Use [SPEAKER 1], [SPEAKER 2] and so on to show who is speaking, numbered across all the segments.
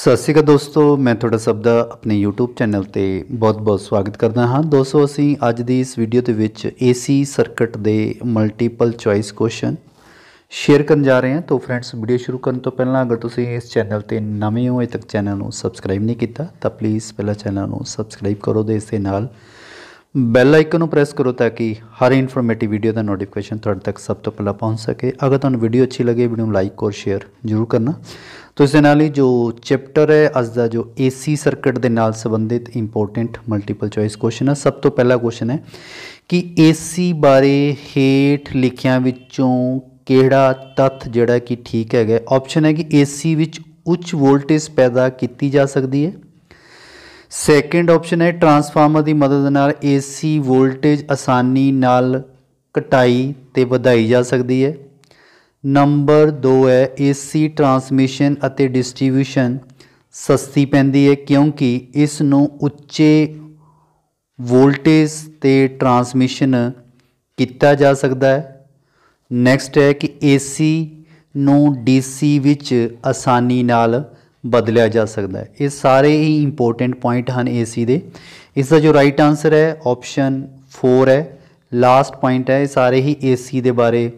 [SPEAKER 1] ਸਤਿ ਸ਼੍ਰੀ ਅਕਾਲ ਦੋਸਤੋ ਮੈਂ ਤੁਹਾਡਾ ਸਭ ਦਾ ਆਪਣੇ YouTube ਚੈਨਲ ਤੇ ਬਹੁਤ-ਬਹੁਤ ਸਵਾਗਤ ਕਰਦਾ ਹਾਂ ਦੋਸਤੋ ਅਸੀਂ ਅੱਜ ਦੀ ਇਸ ਵੀਡੀਓ ਦੇ ਵਿੱਚ AC ਸਰਕਟ ਦੇ ਮਲਟੀਪਲ ਚੁਆਇਸ ਕੁਐਸਚਨ ਸ਼ੇਅਰ ਕਰਨ ਜਾ ਰਹੇ ਹਾਂ ਤਾਂ ਫਰੈਂਡਸ ਵੀਡੀਓ ਸ਼ੁਰੂ ਕਰਨ ਤੋਂ ਪਹਿਲਾਂ ਅਗਰ ਤੁਸੀਂ ਇਸ ਚੈਨਲ ਤੇ ਨਵੇਂ ਹੋ ਅਜੇ ਤੱਕ ਚੈਨਲ ਨੂੰ ਸਬਸਕ੍ਰਾਈਬ ਨਹੀਂ ਕੀਤਾ ਤਾਂ ਪਲੀਜ਼ ਪਹਿਲਾਂ ਚੈਨਲ ਨੂੰ ਸਬਸਕ੍ਰਾਈਬ ਕਰੋ ਦੇ ਇਸ ਦੇ ਨਾਲ ਬੈਲ ਆਈਕਨ ਨੂੰ ਪ੍ਰੈਸ ਕਰੋ ਤਾਂ ਕਿ ਹਰ ਇਨਫੋਰਮੇਟਿਵ ਵੀਡੀਓ ਦਾ ਨੋਟੀਫਿਕੇਸ਼ਨ ਤੁਹਾਡੇ ਤੱਕ ਸਭ ਤੋਂ ਪਹਿਲਾਂ ਪਹੁੰਚ ਸਕੇ ਅਗਰ ਤੁਹਾਨੂੰ ਵੀਡੀਓ ਅੱਛੀ ਲੱਗੇ ਵੀਡੀਓ ਨੂੰ ਲਾਈਕ ਔਰ ਸ਼ੇਅਰ ਜ਼ਰੂਰ ਕਰਨਾ ਤੋ ਇਸ ਦੇ ਨਾਲ ਹੀ ਜੋ ਚੈਪਟਰ ਹੈ ਅੱਜ ਦਾ ਜੋ AC ਸਰਕਟ ਦੇ ਨਾਲ ਸੰਬੰਧਿਤ ਇੰਪੋਰਟੈਂਟ ਮਲਟੀਪਲ ਚੁਆਇਸ ਕੁਐਸਚਨ ਹੈ ਸਭ ਤੋਂ ਪਹਿਲਾ ਕੁਐਸਚਨ ਹੈ ਕਿ AC ਬਾਰੇ ਹੇਠ ਲਿਖਿਆਂ ਵਿੱਚੋਂ ਕਿਹੜਾ ਤੱਥ ਜਿਹੜਾ ਕਿ ਠੀਕ ਹੈਗਾ ਆਪਸ਼ਨ ਹੈ ਕਿ AC ਵਿੱਚ ਉੱਚ ਵੋਲਟੇਜ ਪੈਦਾ ਕੀਤੀ ਜਾ ਸਕਦੀ ਹੈ ਸੈਕੰਡ ਆਪਸ਼ਨ ਹੈ ਟਰਾਂਸਫਾਰਮਰ ਦੀ ਮਦਦ ਨਾਲ AC ਵੋਲਟੇਜ ਆਸਾਨੀ ਨਾਲ ਕਟਾਈ ਤੇ ਵਧਾਈ ਜਾ ਸਕਦੀ ਹੈ ਨੰਬਰ 2 ਹੈ AC ਟਰਾਂਸਮਿਸ਼ਨ ਅਤੇ ਡਿਸਟ੍ਰੀਬਿਊਸ਼ਨ ਸਸਤੀ ਪੈਂਦੀ ਹੈ ਕਿਉਂਕਿ ਇਸ ਨੂੰ ਉੱਚੇ ਵੋਲਟੇਜ ਤੇ ਟਰਾਂਸਮਿਸ਼ਨ ਕੀਤਾ ਜਾ ਸਕਦਾ ਹੈ ਨੈਕਸਟ ਹੈ ਕਿ AC ਨੂੰ DC ਵਿੱਚ ਆਸਾਨੀ ਨਾਲ ਬਦਲਿਆ ਜਾ ਸਕਦਾ ਹੈ ਇਹ ਸਾਰੇ ਹੀ ਇੰਪੋਰਟੈਂਟ ਪੁਆਇੰਟ ਹਨ ਏਸੀ ਦੇ ਇਸ ਦਾ ਜੋ ਰਾਈਟ ਆਨਸਰ ਹੈ ਆਪਸ਼ਨ 4 ਹੈ ਲਾਸਟ ਪੁਆਇੰਟ ਹੈ ਇਹ ਸਾਰੇ ਹੀ ਏਸੀ ਦੇ ਬਾਰੇ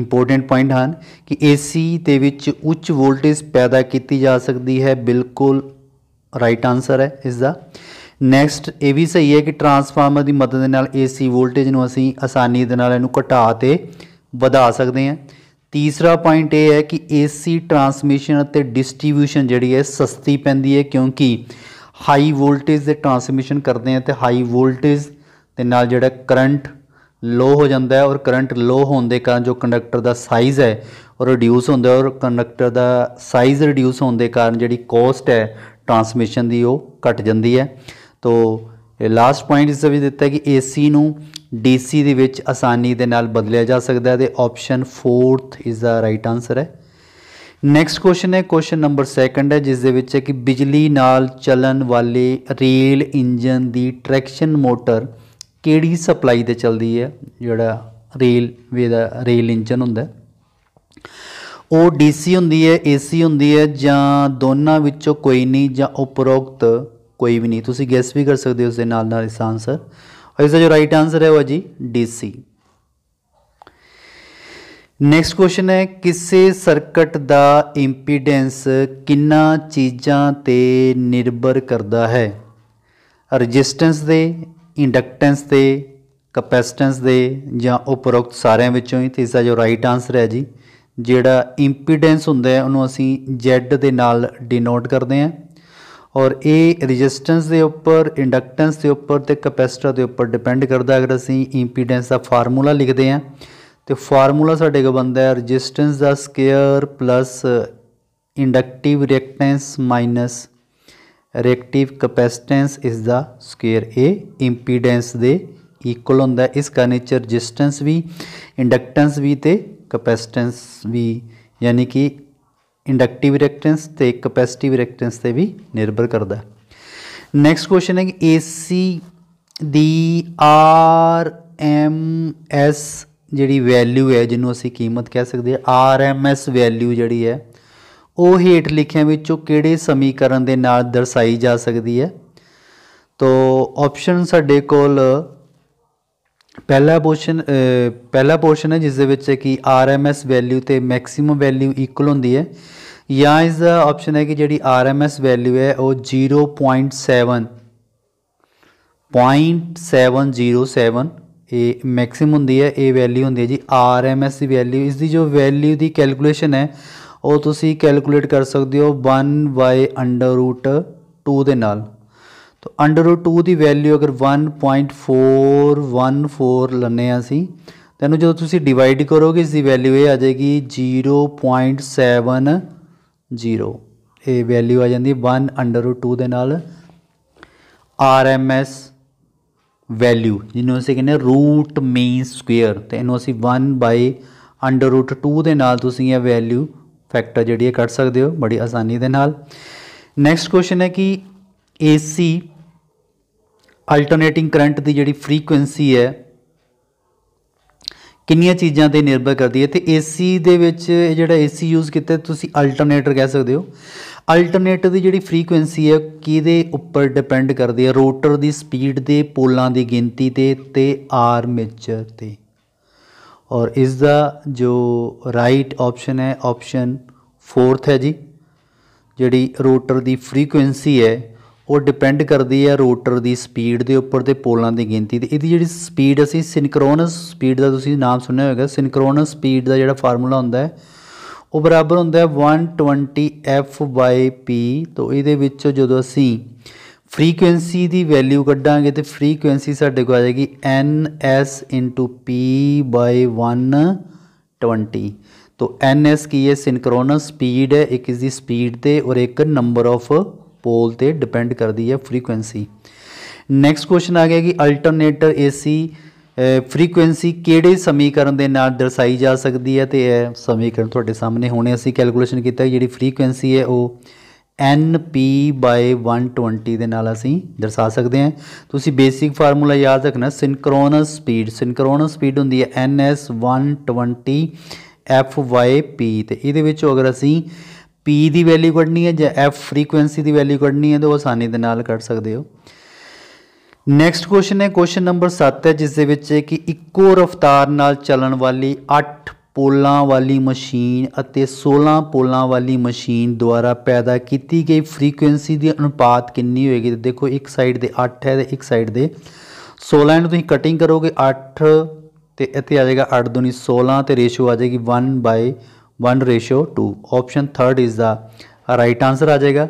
[SPEAKER 1] ਇੰਪੋਰਟੈਂਟ ਪੁਆਇੰਟ ਹਨ ਕਿ ਏਸੀ ਦੇ ਵਿੱਚ ਉੱਚ ਵੋਲਟੇਜ ਪੈਦਾ ਕੀਤੀ ਜਾ ਸਕਦੀ ਹੈ ਬਿਲਕੁਲ ਰਾਈਟ ਆਨਸਰ ਹੈ ਇਸ ਦਾ ਨੈਕਸਟ ਇਹ ਵੀ ਸਹੀ ਹੈ ਕਿ ਟਰਾਂਸਫਾਰਮਰ ਦੀ ਮਦਦ ਨਾਲ ਏਸੀ ਵੋਲਟੇਜ ਨੂੰ ਅਸੀਂ ਆਸਾਨੀ ਦੇ ਨਾਲ ਇਹਨੂੰ ਘਟਾ ਤੇ ਵਧਾ ਸਕਦੇ ਹਾਂ ਤੀਸਰਾ ਪੁਆਇੰਟ ਇਹ ਹੈ ਕਿ ਏਸੀ ਟਰਾਂਸਮਿਸ਼ਨ ਅਤੇ ਡਿਸਟ੍ਰੀਬਿਊਸ਼ਨ ਜਿਹੜੀ ਹੈ ਸਸਤੀ ਪੈਂਦੀ ਹੈ ਕਿਉਂਕਿ ਹਾਈ ਵੋਲਟੇਜ ਦੇ ਟਰਾਂਸਮਿਸ਼ਨ ਕਰਦੇ ਆ ਤੇ ਹਾਈ ਵੋਲਟੇਜ ਤੇ ਨਾਲ ਜਿਹੜਾ ਕਰੰਟ ਲੋ ਹੋ ਜਾਂਦਾ ਹੈ ਔਰ ਕਰੰਟ ਲੋ ਹੋਣ ਦੇ ਕਾਰਨ ਜੋ ਕੰਡਕਟਰ ਦਾ ਸਾਈਜ਼ ਹੈ ਉਹ ਰਿਡਿਊਸ ਹੁੰਦਾ ਹੈ ਔਰ ਕੰਡਕਟਰ ਦਾ ਸਾਈਜ਼ ਰਿਡਿਊਸ ਹੋਣ ਦੇ ਕਾਰਨ ਜਿਹੜੀ ਕੋਸਟ ਹੈ ਟਰਾਂਸਮਿਸ਼ਨ ਦੀ ਉਹ ਘਟ ਜਾਂਦੀ ਹੈ ਤੋ ਇਹ ਲਾਸਟ ਪੁਆਇੰਟ ਇਸ ਵਿੱਚ ਦਿੱਤਾ ਕਿ AC ਨੂੰ DC ਦੇ ਵਿੱਚ ਆਸਾਨੀ ਦੇ ਨਾਲ ਬਦਲਿਆ ਜਾ ਸਕਦਾ ਹੈ ਤੇ option 4th is the right answer ਹੈ ਨੈਕਸਟ ਕੁਐਸਚਨ ਹੈ ਕੁਐਸਚਨ ਨੰਬਰ 2 ਹੈ ਜਿਸ ਦੇ ਵਿੱਚ ਹੈ ਕਿ ਬਿਜਲੀ ਨਾਲ ਚੱਲਣ ਵਾਲੇ ਰੇਲ ਇੰਜਨ ਦੀ ਟ੍ਰੈਕਸ਼ਨ ਮੋਟਰ ਕਿਹੜੀ ਸਪਲਾਈ ਤੇ ਚੱਲਦੀ ਹੈ ਜਿਹੜਾ ਵੇ ਦਾ ਰੇਲ ਇੰਜਨ ਹੁੰਦਾ ਉਹ ਡੀਸੀ ਹੁੰਦੀ ਹੈ ਏਸੀ ਹੁੰਦੀ ਹੈ ਜਾਂ ਦੋਨਾਂ ਵਿੱਚੋਂ ਕੋਈ ਨਹੀਂ ਜਾਂ ਉਪਰੋਕਤ ਕੋਈ ਵੀ ਨਹੀਂ ਤੁਸੀਂ ਗੈਸ ਵੀ ਕਰ ਸਕਦੇ ਹੋ ਉਸ ਦੇ ਨਾਲ ਨਾਲ ਇਸ ਆਨਸਰ ਔਰ ਇਸ ਦਾ ਜੋ ਰਾਈਟ ਆਨਸਰ ਹੈ ਉਹ ਹੈ ਜੀ ਡੀਸੀ ਨੈਕਸਟ ਕੁਐਸਚਨ ਹੈ ਕਿਸੇ ਸਰਕਟ ਦਾ ਇੰਪੀਡੈਂਸ ਕਿੰਨਾ ਚੀਜ਼ਾਂ ਤੇ ਨਿਰਭਰ ਕਰਦਾ ਹੈ ਰੈਜ਼ਿਸਟੈਂਸ ਦੇ ਇੰਡਕਟੈਂਸ ਤੇ ਕਪੈਸਿਟੈਂਸ ਦੇ ਜਾਂ ਉਪਰੋਕਤ ਸਾਰਿਆਂ ਵਿੱਚੋਂ ਹੀ ਤੇ ਇਸ ਦਾ ਜੋ ਰਾਈਟ ਆਨਸਰ ਹੈ ਜੀ ਜਿਹੜਾ ਇੰਪੀਡੈਂਸ ਹੁੰਦਾ ਹੈ ਉਹਨੂੰ ਅਸੀਂ ਜ਼ੈਡ ਦੇ ਨਾਲ ਡਿਨੋਟ ਕਰਦੇ ਹਾਂ ਔਰ ਇਹ ਰੈਜ਼ਿਸਟੈਂਸ ਦੇ ਉੱਪਰ ਇੰਡਕਟੈਂਸ ਦੇ ਉੱਪਰ ਤੇ ਕਪੈਸਿਟਰ ਦੇ ਉੱਪਰ ਡਿਪੈਂਡ ਕਰਦਾ ਅਗਰ ਅਸੀਂ ਇੰਪੀਡੈਂਸ ਦਾ ਫਾਰਮੂਲਾ ਲਿਖਦੇ ਆ ਤੇ ਫਾਰਮੂਲਾ ਸਾਡੇ ਕੋਲ ਬੰਦਾ ਹੈ ਰੈਜ਼ਿਸਟੈਂਸ ਦਾ square plus inductive reactance minus reactive capacitance ਇਸ ਦਾ ਸਕੁਅਰ ਇਹ ਇੰਪੀਡੈਂਸ ਦੇ ਇਕੁਅਲ ਹੁੰਦਾ ਇਸ ਕਾਰਨ ਚ ਰੈਜ਼ਿਸਟੈਂਸ ਵੀ ਇੰਡਕਟੈਂਸ ਵੀ ਤੇ ਕਪੈਸਿਟੈਂਸ ਵੀ ਯਾਨੀ ਕਿ ਇੰਡਕਟਿਵ ਰਿਐਕਟੈਂਸ ਤੇ ਕਪੈਸਿਟਿਵ ਰਿਐਕਟੈਂਸ ਤੇ ਵੀ ਨਿਰਭਰ ਕਰਦਾ ਹੈ ਨੈਕਸਟ ਕੁਐਸਚਨ ਹੈ ਕਿ AC ਦੀ ਆਰ ਐਮ ਐਸ ਜਿਹੜੀ ਵੈਲਿਊ ਹੈ ਜਿਹਨੂੰ ਅਸੀਂ ਕੀਮਤ ਕਹਿ ਸਕਦੇ ਆ ਆਰ ਐਮ ਐਸ ਵੈਲਿਊ ਜਿਹੜੀ ਹੈ ਉਹ ਹੇਠ ਲਿਖਿਆਂ ਵਿੱਚੋਂ ਕਿਹੜੇ ਸਮੀਕਰਨ ਦੇ ਨਾਲ ਦਰਸਾਈ ਜਾ ਸਕਦੀ ਹੈ ਤੋ ਆਪਸ਼ਨ ਸਾਡੇ ਕੋਲ ਪਹਿਲਾ ਪੋਰਸ਼ਨ ਪਹਿਲਾ ਪੋਰਸ਼ਨ ਹੈ ਜਿਸ ਦੇ ਵਿੱਚ ਹੈ ਕਿ ਐਸ ਵੈਲਿਊ ਤੇ ਮੈਕਸਿਮਮ ਵੈਲਿਊ ਇਕੁਅਲ ਹੁੰਦੀ ਹੈ ਜਾਂ ਇਸ ਦਾ ਆਪਸ਼ਨ ਹੈ ਕਿ ਜਿਹੜੀ ਐਸ ਵੈਲਿਊ ਹੈ ਉਹ 0.7 0.707 ਇਹ ਮੈਕਸਿਮਮ ਹੁੰਦੀ ਹੈ ਇਹ ਵੈਲਿਊ ਹੁੰਦੀ ਹੈ ਜੀ ਐਸ ਦੀ ਵੈਲਿਊ ਇਸ ਦੀ ਜੋ ਵੈਲਿਊ ਦੀ ਕੈਲਕੂਲੇਸ਼ਨ ਹੈ ਉਹ ਤੁਸੀਂ ਕੈਲਕੂਲੇਟ ਕਰ ਸਕਦੇ ਹੋ 1 ਅੰਡਰ ਰੂਟ 2 ਦੇ ਨਾਲ ਤੋ ਅੰਡਰ ਰੂਟ 2 ਦੀ ਵੈਲਿਊ ਅਗਰ 1.414 ਲੰਨੇ ਆ ਅਸੀਂ ਤੈਨੂੰ ਜਦੋਂ ਤੁਸੀਂ ਡਿਵਾਈਡ ਕਰੋਗੇ ਇਸ ਦੀ ਵੈਲਿਊ ਇਹ ਆ ਜਾਏਗੀ 0.70 ਇਹ ਵੈਲਿਊ ਆ ਜਾਂਦੀ 1 ਅੰਡਰ ਰੂਟ 2 ਦੇ ਨਾਲ ਆਰ ਐਮ ਐਸ ਵੈਲਿਊ ਜਿਹਨੂੰ ਅਸੀਂ ਕਹਿੰਦੇ ਰੂਟ ਮੀਨ ਸਕੁਅਰ ਤੇ ਇਹਨੂੰ ਅਸੀਂ 1 ਬਾਈ ਅੰਡਰ ਰੂਟ 2 ਦੇ ਨਾਲ ਤੁਸੀਂ ਇਹ ਵੈਲਿਊ ਫੈਕਟਰ ਜਿਹੜੀ ਹੈ ਕੱਢ ਸਕਦੇ ਹੋ ਬੜੀ ਆਸਾਨੀ ਦੇ ਨਾਲ ਨੈਕਸਟ ਕੁਐਸਚਨ ਹੈ ਕਿ ਏਸੀ ਅਲਟਰਨੇਟਿੰਗ ਕਰੰਟ ਦੀ ਜਿਹੜੀ ਫ੍ਰੀਕੁਐਂਸੀ ਹੈ ਕਿੰਨੀਆਂ ਚੀਜ਼ਾਂ ਤੇ ਨਿਰਭਰ ਕਰਦੀ ਹੈ ਤੇ AC ਦੇ ਵਿੱਚ ਜਿਹੜਾ AC ਯੂਜ਼ ਕੀਤਾ ਤੁਸੀਂ ਅਲਟਰਨੇਟਰ ਕਹਿ ਸਕਦੇ ਹੋ ਅਲਟਰਨੇਟਰ ਦੀ ਜਿਹੜੀ ਫ੍ਰੀਕੁਐਂਸੀ ਹੈ ਕਿਹਦੇ ਉੱਪਰ ਡਿਪੈਂਡ ਕਰਦੀ ਹੈ ਰੋਟਰ ਦੀ ਸਪੀਡ ਦੇ ਪੋਲਾਂ ਦੀ ਗਿਣਤੀ ਤੇ ਤੇ ਆਰਮੇਚਰ ਤੇ ਔਰ ਇਸ ਦਾ ਜੋ ਰਾਈਟ ਆਪਸ਼ਨ ਹੈ ਆਪਸ਼ਨ 4th ਹੈ ਜੀ ਜਿਹੜੀ ਰੋਟਰ ਦੀ ਫ੍ਰੀਕੁਐਂਸੀ ਹੈ ਉਹ ਡਿਪੈਂਡ ਕਰਦੀ ਹੈ ਰੋਟਰ ਦੀ ਸਪੀਡ ਦੇ ਉੱਪਰ ਤੇ ਪੋਲਾਂ ਦੀ ਗਿਣਤੀ ਤੇ ਇਹਦੀ ਜਿਹੜੀ ਸਪੀਡ ਅਸੀਂ ਸਿਨਕਰੋਨਸ ਸਪੀਡ ਦਾ ਤੁਸੀਂ ਨਾਮ ਸੁਣਿਆ ਹੋਵੇਗਾ ਸਿਨਕਰੋਨਸ ਸਪੀਡ ਦਾ ਜਿਹੜਾ ਫਾਰਮੂਲਾ ਹੁੰਦਾ ਹੈ ਉਹ ਬਰਾਬਰ ਹੁੰਦਾ ਹੈ 120f/p ਤੋਂ ਇਹਦੇ ਵਿੱਚ ਜਦੋਂ ਅਸੀਂ ਫ੍ਰੀਕੁਐਂਸੀ ਦੀ ਵੈਲਿਊ ਕੱਢਾਂਗੇ ਤੇ ਫ੍ਰੀਕੁਐਂਸੀ ਸਾਡੇ ਕੋਲ ਆ ਜਾਏਗੀ ns p/120 ਤੋਂ ns ਕੀ ਹੈ ਸਿਨਕਰੋਨਸ ਸਪੀਡ ਹੈ ਇੱਕ ਇਸ ਦੀ ਸਪੀਡ ਤੇ ਔਰ ਇੱਕ ਨੰਬਰ ਆਫ ਪੋਲ ਤੇ ਡਿਪੈਂਡ ਕਰਦੀ ਹੈ ਫ੍ਰੀਕੁਐਂਸੀ ਨੈਕਸਟ ਕੁਐਸਚਨ ਆ ਗਿਆ ਕਿ ਅਲਟਰਨੇਟਰ ਏਸੀ ਫ੍ਰੀਕੁਐਂਸੀ ਕਿਹੜੇ ਸਮੀਕਰਨ ਦੇ ਨਾਲ ਦਰਸਾਈ ਜਾ ਸਕਦੀ ਹੈ ਤੇ ਇਹ ਸਮੀਕਰਨ ਤੁਹਾਡੇ ਸਾਹਮਣੇ ਹੋਣੇ ਅਸੀਂ ਕੈਲਕੂਲੇਸ਼ਨ ਕੀਤਾ ਜਿਹੜੀ ਫ੍ਰੀਕੁਐਂਸੀ ਹੈ ਉਹ np/120 ਦੇ ਨਾਲ ਅਸੀਂ ਦਰਸਾ ਸਕਦੇ ਹਾਂ ਤੁਸੀਂ ਬੇਸਿਕ ਫਾਰਮੂਲਾ ਯਾਦ ਰੱਖਣਾ ਸਿੰਕਰੋਨਸ ਸਪੀਡ ਸਿੰਕਰੋਨਸ ਸਪੀਡ ਹੁੰਦੀ ਹੈ ns120 fyp ਤੇ ਇਹਦੇ ਵਿੱਚੋਂ ਅਗਰ ਅਸੀਂ P ਦੀ ਵੈਲਿਊ ਕੱਢਣੀ ਹੈ ਜਾਂ F ਫ੍ਰੀਕੁਐਂਸੀ ਦੀ ਵੈਲਿਊ ਕੱਢਣੀ ਹੈ ਤਾਂ ਉਹ ਆਸਾਨੀ ਦੇ ਨਾਲ ਕੱਢ ਸਕਦੇ ਹੋ ਨੈਕਸਟ ਕੁਐਸਚਨ ਹੈ ਕੁਐਸਚਨ ਨੰਬਰ 7 ਹੈ ਜਿਸ ਦੇ ਵਿੱਚ ਹੈ ਕਿ ਇੱਕੋ ਰਫ਼ਤਾਰ ਨਾਲ ਚੱਲਣ ਵਾਲੀ 8 ਪੋਲਾਂ ਵਾਲੀ ਮਸ਼ੀਨ ਅਤੇ 16 ਪੋਲਾਂ ਵਾਲੀ ਮਸ਼ੀਨ ਦੁਆਰਾ ਪੈਦਾ ਕੀਤੀ ਗਈ ਫ੍ਰੀਕੁਐਂਸੀ ਦੀ ਅਨੁਪਾਤ ਕਿੰਨੀ ਹੋਏਗੀ ਤੇ ਦੇਖੋ ਇੱਕ ਸਾਈਡ ਦੇ 8 ਹੈ ਤੇ ਇੱਕ ਸਾਈਡ ਦੇ 16 ਨੂੰ ਤੁਸੀਂ ਕਟਿੰਗ ਕਰੋਗੇ 8 ਤੇ ਇੱਥੇ ਆ ਜਾਏਗਾ 8 2 16 ਤੇ ਰੇਸ਼ੋ ਆ ਜਾਏਗੀ 1 by one ratio two option third is the right answer ਆ ਜਾਏਗਾ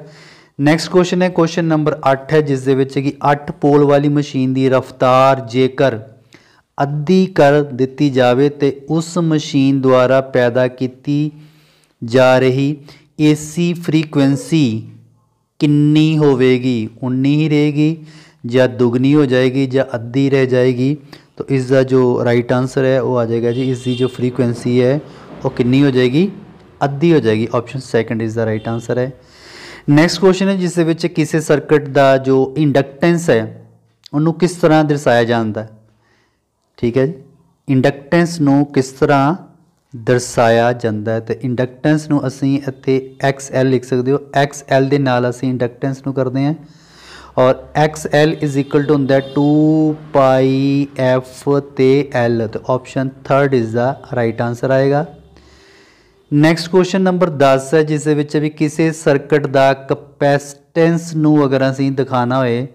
[SPEAKER 1] ਨੈਕਸਟ ਕੁਐਸਚਨ ਹੈ ਕੁਐਸਚਨ ਨੰਬਰ 8 ਹੈ ਜਿਸ ਦੇ ਵਿੱਚ ਕਿ 8 ਪੋਲ ਵਾਲੀ ਮਸ਼ੀਨ ਦੀ ਰਫ਼ਤਾਰ ਜੇਕਰ ਅੱਧੀ ਕਰ ਦਿੱਤੀ ਜਾਵੇ ਤੇ ਉਸ ਮਸ਼ੀਨ ਦੁਆਰਾ ਪੈਦਾ ਕੀਤੀ ਜਾ ਰਹੀ ਏਸੀ ਫ੍ਰੀਕੁਐਂਸੀ ਕਿੰਨੀ ਹੋਵੇਗੀ 19 ਹੀ ਰਹੇਗੀ ਜਾਂ ਦੁਗਣੀ ਹੋ ਜਾਏਗੀ ਜਾਂ ਅੱਧੀ ਰਹਿ ਜਾਏਗੀ तो इसका जो राइट आंसर है वो आ जाएगा जी इसकी जो फ्रीक्वेंसी है ਉਹ ਕਿੰਨੀ ਹੋ ਜਾਏਗੀ ਅੱਧੀ ਹੋ ਜਾਏਗੀ option second is the right answer ਹੈ ਨੈਕਸਟ ਕੁਐਸਚਨ ਹੈ ਜਿਸ ਦੇ ਵਿੱਚ ਕਿਸੇ ਸਰਕਟ ਦਾ ਜੋ ਇੰਡਕਟੈਂਸ ਹੈ ਉਹਨੂੰ ਕਿਸ ਤਰ੍ਹਾਂ ਦਰਸਾਇਆ ਜਾਂਦਾ ਹੈ ਠੀਕ ਹੈ ਜੀ ਇੰਡਕਟੈਂਸ ਨੂੰ ਕਿਸ ਤਰ੍ਹਾਂ ਦਰਸਾਇਆ ਜਾਂਦਾ ਹੈ ਤੇ ਇੰਡਕਟੈਂਸ ਨੂੰ ਅਸੀਂ ਇੱਥੇ XL ਲਿਖ ਸਕਦੇ ਹੋ XL ਦੇ ਨਾਲ ਅਸੀਂ ਇੰਡਕਟੈਂਸ ਨੂੰ ਕਰਦੇ ਹਾਂ ਔਰ XL ਇਜ਼ ਇਕੁਅਲ ਟੂ ਹੁੰਦਾ 2 ਪਾਈ F ਤੇ L ਤੇ option 3 is the right answer ਆਏਗਾ ਨੈਕਸਟ ਕੁਐਸਚਨ ਨੰਬਰ 10 ਹੈ ਜਿਸ ਦੇ ਵਿੱਚ ਵੀ ਕਿਸੇ ਸਰਕਟ ਦਾ ਕਪੈਸਿਟੈਂਸ ਨੂੰ ਅਗਰ ਅਸੀਂ ਦਿਖਾਣਾ ਹੋਏ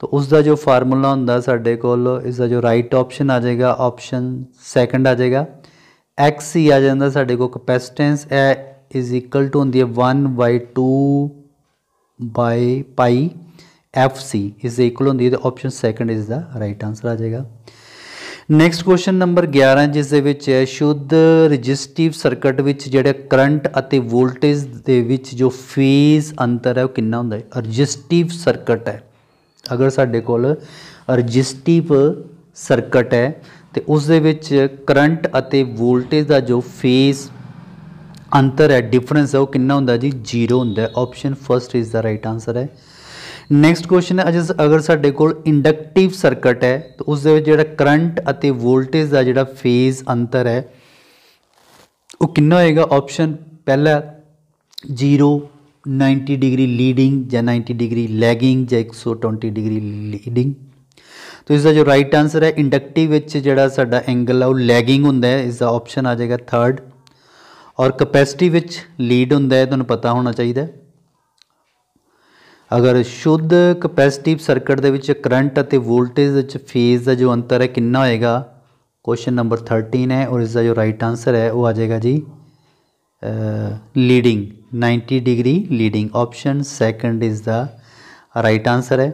[SPEAKER 1] ਤਾਂ ਉਸ ਦਾ ਜੋ ਫਾਰਮੂਲਾ ਹੁੰਦਾ ਸਾਡੇ ਕੋਲ ਇਸ ਦਾ ਜੋ ਰਾਈਟ ਆਪਸ਼ਨ ਆ ਜਾਏਗਾ ਆਪਸ਼ਨ ਸੈਕੰਡ ਆ ਜਾਏਗਾ x ਹੀ ਆ ਜਾਂਦਾ ਸਾਡੇ ਕੋਲ ਕਪੈਸਿਟੈਂਸ ਹੈ ਇਜ਼ ਇਕੁਅਲ ਟੂ ਹੁੰਦੀ ਹੈ 1/2 ਪਾਈ fc ਇਜ਼ ਇਕੁਅਲ ਹੁੰਦੀ ਹੈ ਤੇ option second is the right answer ਆ ਜਾਏਗਾ ਨੈਕਸਟ ਕੁਐਸਚਨ ਨੰਬਰ 11 ਜਿਸ ਦੇ ਵਿੱਚ ਹੈ ਸ਼ੁੱਧ ਰੈਜਿਸਟਿਵ ਸਰਕਟ ਵਿੱਚ ਜਿਹੜੇ ਕਰੰਟ ਅਤੇ ਵੋਲਟੇਜ ਦੇ ਵਿੱਚ ਜੋ ਫੇਜ਼ ਅੰਤਰ ਹੈ ਉਹ ਕਿੰਨਾ ਹੁੰਦਾ ਹੈ ਰੈਜਿਸਟਿਵ ਸਰਕਟ ਹੈ ਅਗਰ ਸਾਡੇ ਕੋਲ ਰੈਜਿਸਟਿਵ ਸਰਕਟ ਹੈ ਤੇ ਉਸ ਦੇ ਵਿੱਚ ਕਰੰਟ ਅਤੇ ਵੋਲਟੇਜ ਦਾ ਜੋ ਫੇਜ਼ ਅੰਤਰ ਹੈ ਡਿਫਰੈਂਸ ਹੈ ਉਹ ਕਿੰਨਾ ਹੁੰਦਾ ਜੀ 0 ਹੁੰਦਾ ਹੈ option first is the right answer ਹੈ ਨੈਕਸਟ ਕੁਐਸਚਨ ਹੈ ਅਜੇ ਅਗਰ ਸਾਡੇ ਕੋਲ ਇੰਡਕਟਿਵ ਸਰਕਟ ਹੈ ਤਾਂ ਉਸ ਦੇ ਵਿੱਚ ਜਿਹੜਾ ਕਰੰਟ ਅਤੇ ਵੋਲਟੇਜ ਦਾ ਜਿਹੜਾ ਫੇਜ਼ ਅੰਤਰ ਹੈ ਉਹ ਕਿੰਨਾ ਹੋਏਗਾ ਆਪਸ਼ਨ ਪਹਿਲਾ 0 90 ਡਿਗਰੀ ਲੀਡਿੰਗ ਜਾਂ 90 ਡਿਗਰੀ ਲੈਗਿੰਗ ਜਾਂ 120 ਡਿਗਰੀ ਲੀਡਿੰਗ ਤੋ ਇਸ ਦਾ ਜੋ ਰਾਈਟ ਆਨਸਰ ਹੈ ਇੰਡਕਟਿਵ ਵਿੱਚ ਜਿਹੜਾ ਸਾਡਾ ਐਂਗਲ ਆ ਉਹ ਲੈਗਿੰਗ ਹੁੰਦਾ ਹੈ ਇਸ ਦਾ ਆਪਸ਼ਨ ਆ ਜਾਏਗਾ 3 ਔਰ ਕਪੈਸਿਟੀ ਵਿੱਚ ਲੀਡ ਹੁੰਦਾ ਹੈ ਤੁਹਾਨੂੰ ਪਤਾ ਹੋਣਾ ਚਾਹੀਦਾ ਹੈ ਅਗਰ ਸ਼ੁੱਧ ਕਪੈਸਿਟਿਵ ਸਰਕਟ ਦੇ ਵਿੱਚ ਕਰੰਟ ਅਤੇ ਵੋਲਟੇਜ ਵਿੱਚ ਫੇਜ਼ ਦਾ ਜੋ ਅੰਤਰ ਹੈ ਕਿੰਨਾ ਹੋਏਗਾ ਕੁਐਸਚਨ ਨੰਬਰ 13 ਹੈ ਔਰ ਇਸ ਦਾ ਜੋ ਰਾਈਟ ਆਨਸਰ ਹੈ ਉਹ ਆ ਜਾਏਗਾ ਜੀ leading 90 degree leading option second is the right answer ਹੈ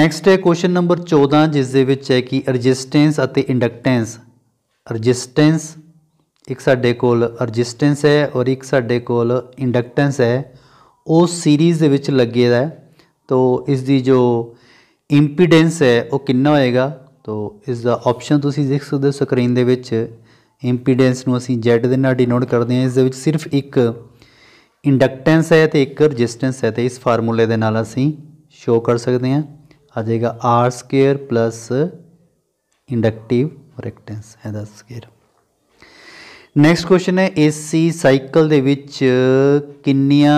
[SPEAKER 1] ਨੈਕਸਟ ਹੈ ਕੁਐਸਚਨ ਨੰਬਰ 14 ਜਿਸ ਦੇ ਵਿੱਚ ਹੈ ਕਿ ਰੈਜ਼ਿਸਟੈਂਸ ਅਤੇ ਇੰਡਕਟੈਂਸ ਰੈਜ਼ਿਸਟੈਂਸ ਇੱਕ ਸਾਡੇ ਕੋਲ ਰੈਜ਼ਿਸਟੈਂਸ ਹੈ ਔਰ ਇੱਕ ਸਾਡੇ ਕੋਲ ਇੰਡਕਟੈਂਸ ਹੈ ਉਹ ਸੀਰੀਜ਼ ਦੇ ਵਿੱਚ ਲੱਗੇਦਾ ਹੈ ਤੋਂ ਇਸ ਦੀ ਜੋ ਇੰਪੀਡੈਂਸ ਹੈ ਉਹ ਕਿੰਨਾ ਹੋਏਗਾ ਤੋਂ ਇਸ ਦਾ ਆਪਸ਼ਨ ਤੁਸੀਂ ਦੇਖ ਸਕਦੇ ਹੋ ਸਕਰੀਨ ਦੇ ਵਿੱਚ ਇੰਪੀਡੈਂਸ ਨੂੰ ਅਸੀਂ Z ਦੇ ਨਾਲ ਡਿਨੋਟ ਕਰਦੇ ਹਾਂ ਇਸ ਦੇ ਵਿੱਚ ਸਿਰਫ ਇੱਕ ਇੰਡਕਟੈਂਸ ਹੈ ਤੇ ਇੱਕ ਰੈਜ਼ਿਸਟੈਂਸ ਹੈ ਤੇ ਇਸ ਫਾਰਮੂਲੇ ਦੇ ਨਾਲ ਅਸੀਂ ਸ਼ੋ ਕਰ ਸਕਦੇ ਹਾਂ ਆ ਜਾਏਗਾ R square plus inductive reactance ਦਾ ਸਕੁਅਰ ਨੈਕਸਟ ਕੁਐਸਚਨ ਹੈ ਏਸੀ ਸਾਈਕਲ ਦੇ ਵਿੱਚ ਕਿੰਨੀਆਂ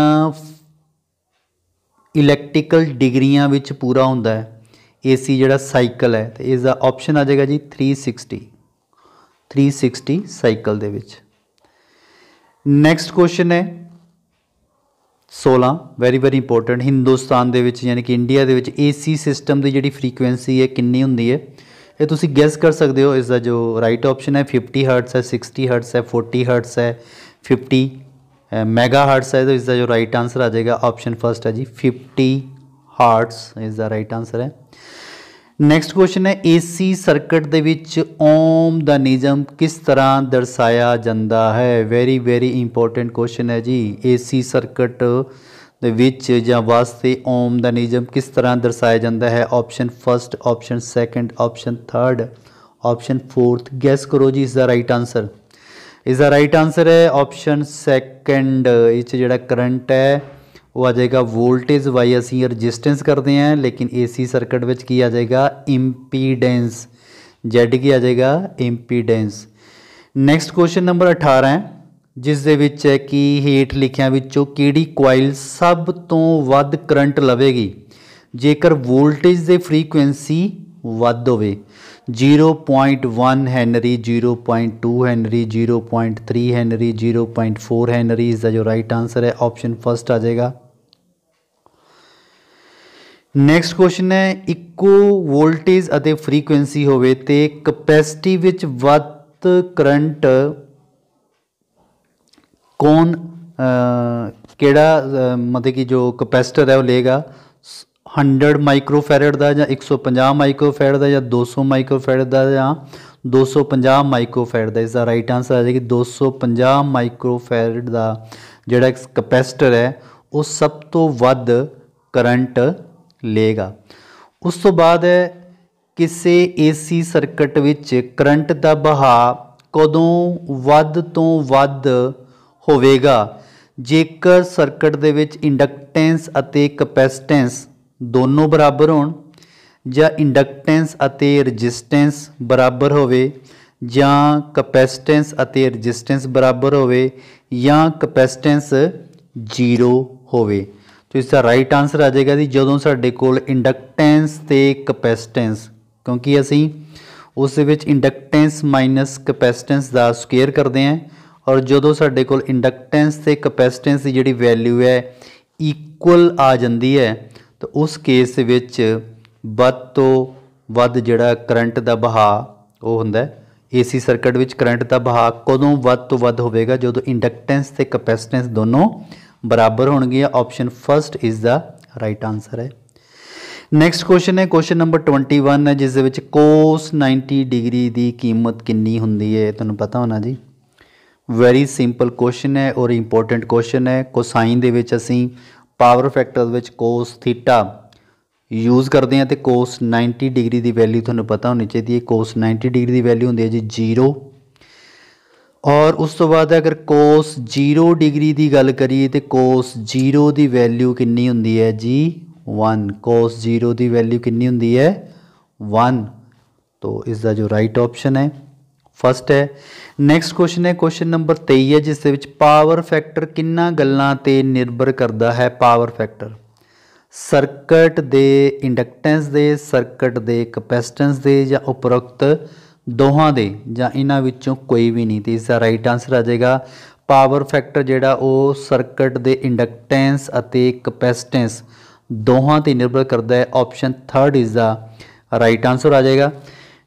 [SPEAKER 1] ਇਲੈਕਟ੍ਰੀਕਲ ਡਿਗਰੀਆਂ ਵਿੱਚ ਪੂਰਾ ਹੁੰਦਾ ਹੈ ਏਸੀ ਜਿਹੜਾ ਸਾਈਕਲ ਹੈ ਤੇ ਇਸ ਦਾ ਆਪਸ਼ਨ ਆ ਜਾਏਗਾ ਜੀ 360 360 ਸਾਈਕਲ ਦੇ ਵਿੱਚ ਨੈਕਸਟ ਕੁਐਸਚਨ ਹੈ 16 ਵੈਰੀ ਵੈਰੀ ਇੰਪੋਰਟੈਂਟ ਹਿੰਦੁਸਤਾਨ ਦੇ ਵਿੱਚ ਯਾਨੀ ਕਿ ਇੰਡੀਆ ਦੇ ਵਿੱਚ ਏਸੀ ਸਿਸਟਮ ਦੀ ਜਿਹੜੀ ਫ੍ਰੀਕੁਐਂਸੀ ਹੈ ਕਿੰਨੀ ਹੁੰਦੀ ਹੈ ਇਹ ਤੁਸੀਂ ਗੈਸ ਕਰ ਸਕਦੇ ਹੋ ਇਸ ਦਾ ਜੋ ਰਾਈਟ ਆਪਸ਼ਨ ਹੈ 50 ਹਰਟਸ ਹੈ 60 ਹਰਟਸ ਹੈ 40 ਹਰਟਸ ਹੈ 50 मेगा हार्ट्स है तो इसका जो राइट आंसर आ जाएगा ऑप्शन फर्स्ट है जी फिफ्टी हार्ट्स इसका राइट आंसर है ਨੈਕਸਟ ਕੁਐਸਚਨ ਹੈ ਏਸੀ ਸਰਕਟ ਦੇ ਵਿੱਚ ਓਮ ਦਾ ਨਿਯਮ ਕਿਸ ਤਰ੍ਹਾਂ ਦਰਸਾਇਆ ਜਾਂਦਾ ਹੈ ਵੈਰੀ ਵੈਰੀ ਇੰਪੋਰਟੈਂਟ ਕੁਐਸਚਨ ਹੈ ਜੀ ਏਸੀ ਸਰਕਟ ਦੇ ਵਿੱਚ ਜਾਂ ਵਾਸਤੇ ਓਮ ਦਾ ਨਿਯਮ ਕਿਸ ਤਰ੍ਹਾਂ ਦਰਸਾਇਆ ਜਾਂਦਾ ਹੈ option first option second option third option fourth guess ਕਰੋ ਜੀ ਇਸ ਦਾ ਰਾਈਟ ਆਨਸਰ इसका राइट आंसर है ऑप्शन सैकेंड इस जोड़ा करंट है वो आ जाएगा वोल्टेज वाई असी रजिस्टेंस करते हैं लेकिन एसी सर्किट ਵਿੱਚ ਕੀ ਆ ਜਾਏਗਾ ਇੰਪੀਡੈਂਸ Z ਕੀ ਆ ਜਾਏਗਾ ਇੰਪੀਡੈਂਸ ਨੈਕਸਟ ਕੁਐਸਚਨ ਨੰਬਰ 18 ਹੈ ਜਿਸ ਦੇ ਵਿੱਚ ਹੈ ਕਿ ਹੇਠ ਲਿਖਿਆਂ ਵਿੱਚੋਂ ਕਿਹੜੀ ਕੋਇਲ ਸਭ ਤੋਂ ਵੱਧ ਕਰੰਟ ਲਵੇਗੀ ਜੇਕਰ ਵੋਲਟੇਜ ਦੇ ਫ੍ਰੀਕੁਐਂਸੀ ਵੱਧ ਹੋਵੇ 0.1 ਹੈਨਰੀ 0.2 ਹੈਨਰੀ 0.3 ਹੈਨਰੀ 0.4 ਹੈਨਰੀ ਇਸ ਦਾ ਜੋ ਰਾਈਟ ਆਨਸਰ ਹੈ ਆਪਸ਼ਨ ਫਸਟ ਆ ਜਾਏਗਾ ਨੈਕਸਟ ਕੁਐਸਚਨ ਹੈ ਇੱਕੋ ਵੋਲਟੇਜ ਅਤੇ ਫ੍ਰੀਕੁਐਂਸੀ ਹੋਵੇ ਤੇ ਕਪੈਸਿਟੀ ਵਿੱਚ ਵੱਧ ਕਰੰਟ ਕੌਣ ਕਿਹੜਾ ਮਤਲਬ ਕਿ ਜੋ ਕਪੈਸਟਰ ਹੈ ਉਹ ਲੇਗਾ 100 ਮਾਈਕਰੋਫੈਰਡ ਦਾ ਜਾਂ 150 ਮਾਈਕਰੋਫੈਰਡ ਦਾ ਜਾਂ 200 ਮਾਈਕਰੋਫੈਰਡ ਦਾ ਜਾਂ 250 ਮਾਈਕਰੋਫੈਰਡ ਦਾ ਇਸ ਦਾ ਰਾਈਟ ਆਨਸਰ ਆ ਕਿ 250 ਮਾਈਕਰੋਫੈਰਡ ਦਾ ਜਿਹੜਾ ਕਪੈਸਟਰ ਹੈ ਉਹ ਸਭ ਤੋਂ ਵੱਧ ਕਰੰਟ ਲਏਗਾ ਉਸ ਤੋਂ ਬਾਅਦ ਹੈ ਕਿਸੇ ਏਸੀ ਸਰਕਟ ਵਿੱਚ ਕਰੰਟ ਦਾ ਬਹਾਅ ਕਦੋਂ ਵੱਧ ਤੋਂ ਵੱਧ ਹੋਵੇਗਾ ਜੇਕਰ ਸਰਕਟ ਦੇ ਵਿੱਚ ਇੰਡਕਟੈਂਸ ਅਤੇ ਕਪੈਸਿਟੈਂਸ ਦੋਨੋਂ ਬਰਾਬਰ ਹੋਣ ਜਾਂ ਇੰਡਕਟੈਂਸ ਅਤੇ ਰੈਜ਼ਿਸਟੈਂਸ ਬਰਾਬਰ ਹੋਵੇ ਜਾਂ ਕਪੈਸਿਟੈਂਸ ਅਤੇ ਰੈਜ਼ਿਸਟੈਂਸ ਬਰਾਬਰ ਹੋਵੇ ਜਾਂ ਕਪੈਸਿਟੈਂਸ 0 ਹੋਵੇ ਤੋ ਇਸ ਦਾ ਰਾਈਟ ਆਨਸਰ ਆ ਜਾਏਗਾ ਜੀ ਜਦੋਂ ਸਾਡੇ ਕੋਲ ਇੰਡਕਟੈਂਸ ਤੇ ਕਪੈਸਿਟੈਂਸ ਕਿਉਂਕਿ ਅਸੀਂ ਉਸ ਦੇ ਵਿੱਚ ਇੰਡਕਟੈਂਸ ਮਾਈਨਸ ਕਪੈਸਿਟੈਂਸ ਦਾ ਸਕੁਅਰ ਕਰਦੇ ਹਾਂ ਔਰ ਜਦੋਂ ਸਾਡੇ ਕੋਲ ਇੰਡਕਟੈਂਸ ਤੇ ਕਪੈਸਿਟੈਂਸ ਦੀ ਜਿਹੜੀ ਵੈਲਿਊ ਹੈ ਇਕੁਅਲ ਆ ਜਾਂਦੀ ਹੈ ਤਾਂ ਉਸ ਕੇਸ ਵਿੱਚ ਵੱਧ ਤੋਂ ਵੱਧ ਜਿਹੜਾ ਕਰੰਟ ਦਾ ਬਹਾ ਉਹ ਹੁੰਦਾ ਹੈ ਏਸੀ ਸਰਕਟ ਵਿੱਚ ਕਰੰਟ ਦਾ ਬਹਾ ਕਦੋਂ ਵੱਧ ਤੋਂ ਵੱਧ ਹੋਵੇਗਾ ਜਦੋਂ ਇੰਡਕਟੈਂਸ ਤੇ ਕਪੈਸਿਟੈਂਸ ਦੋਨੋਂ ਬਰਾਬਰ ਹੋਣਗੇ option first is the right answer ਹੈ ਨੈਕਸਟ ਕੁਐਸਚਨ ਹੈ ਕੁਐਸਚਨ ਨੰਬਰ 21 ਹੈ ਜਿਸ ਦੇ ਵਿੱਚ ਕੋਸ 90 ਡਿਗਰੀ ਦੀ ਕੀਮਤ ਕਿੰਨੀ ਹੁੰਦੀ ਹੈ ਤੁਹਾਨੂੰ ਪਤਾ ਹੋਣਾ ਜੀ ਵੈਰੀ ਸਿੰਪਲ ਕੁਐਸਚਨ ਹੈ ਔਰ ਇੰਪੋਰਟੈਂਟ ਕੁਐਸਚਨ ਹੈ ਕੋਸਾਈਨ ਦੇ ਵਿੱਚ ਅਸੀਂ ਪਾਵਰ ਫੈਕਟਰ ਵਿੱਚ cos ਥੀਟਾ ਯੂਜ਼ ਕਰਦੇ ਆ ਤੇ cos 90 ਡਿਗਰੀ ਦੀ ਵੈਲਿਊ ਤੁਹਾਨੂੰ ਪਤਾ ਹੋਣੀ ਚਾਹੀਦੀ ਹੈ cos 90 ਡਿਗਰੀ ਦੀ ਵੈਲਿਊ ਹੁੰਦੀ ਹੈ ਜੀ 0 ਔਰ ਉਸ ਤੋਂ ਬਾਅਦ ਅਗਰ cos 0 ਡਿਗਰੀ ਦੀ ਗੱਲ ਕਰੀਏ ਤੇ cos 0 ਦੀ ਵੈਲਿਊ ਕਿੰਨੀ ਹੁੰਦੀ ਹੈ ਜੀ 1 cos 0 ਦੀ ਵੈਲਿਊ ਕਿੰਨੀ ਹੁੰਦੀ ਹੈ 1 ਤੋਂ ਇਸ ਦਾ ਜੋ ਰਾਈਟ ਆਪਸ਼ਨ ਹੈ ਫਸਟ ਹੈ ਨੈਕਸਟ ਕੁਐਸਚਨ ਹੈ ਕੁਐਸਚਨ ਨੰਬਰ 23 ਹੈ ਜਿਸ ਦੇ ਵਿੱਚ ਪਾਵਰ ਫੈਕਟਰ ਕਿੰਨਾ ਗੱਲਾਂ ਤੇ ਨਿਰਭਰ ਕਰਦਾ ਹੈ ਪਾਵਰ ਫੈਕਟਰ ਸਰਕਟ ਦੇ ਇੰਡਕਟੈਂਸ ਦੇ ਸਰਕਟ ਦੇ ਕਪੈਸਿਟੈਂਸ ਦੇ ਜਾਂ ਉਪਰੋਕਤ ਦੋਹਾਂ ਦੇ ਜਾਂ ਇਹਨਾਂ ਵਿੱਚੋਂ ਕੋਈ ਵੀ ਨਹੀਂ ਤੇ ਇਸ ਦਾ ਰਾਈਟ ਆਨਸਰ ਆ ਜਾਏਗਾ ਪਾਵਰ ਫੈਕਟਰ ਜਿਹੜਾ ਉਹ ਸਰਕਟ ਦੇ ਇੰਡਕਟੈਂਸ ਅਤੇ ਕਪੈਸਿਟੈਂਸ ਦੋਹਾਂ ਤੇ ਨਿਰਭਰ ਕਰਦਾ ਹੈ option 3 is the right answer ਆ ਜਾਏਗਾ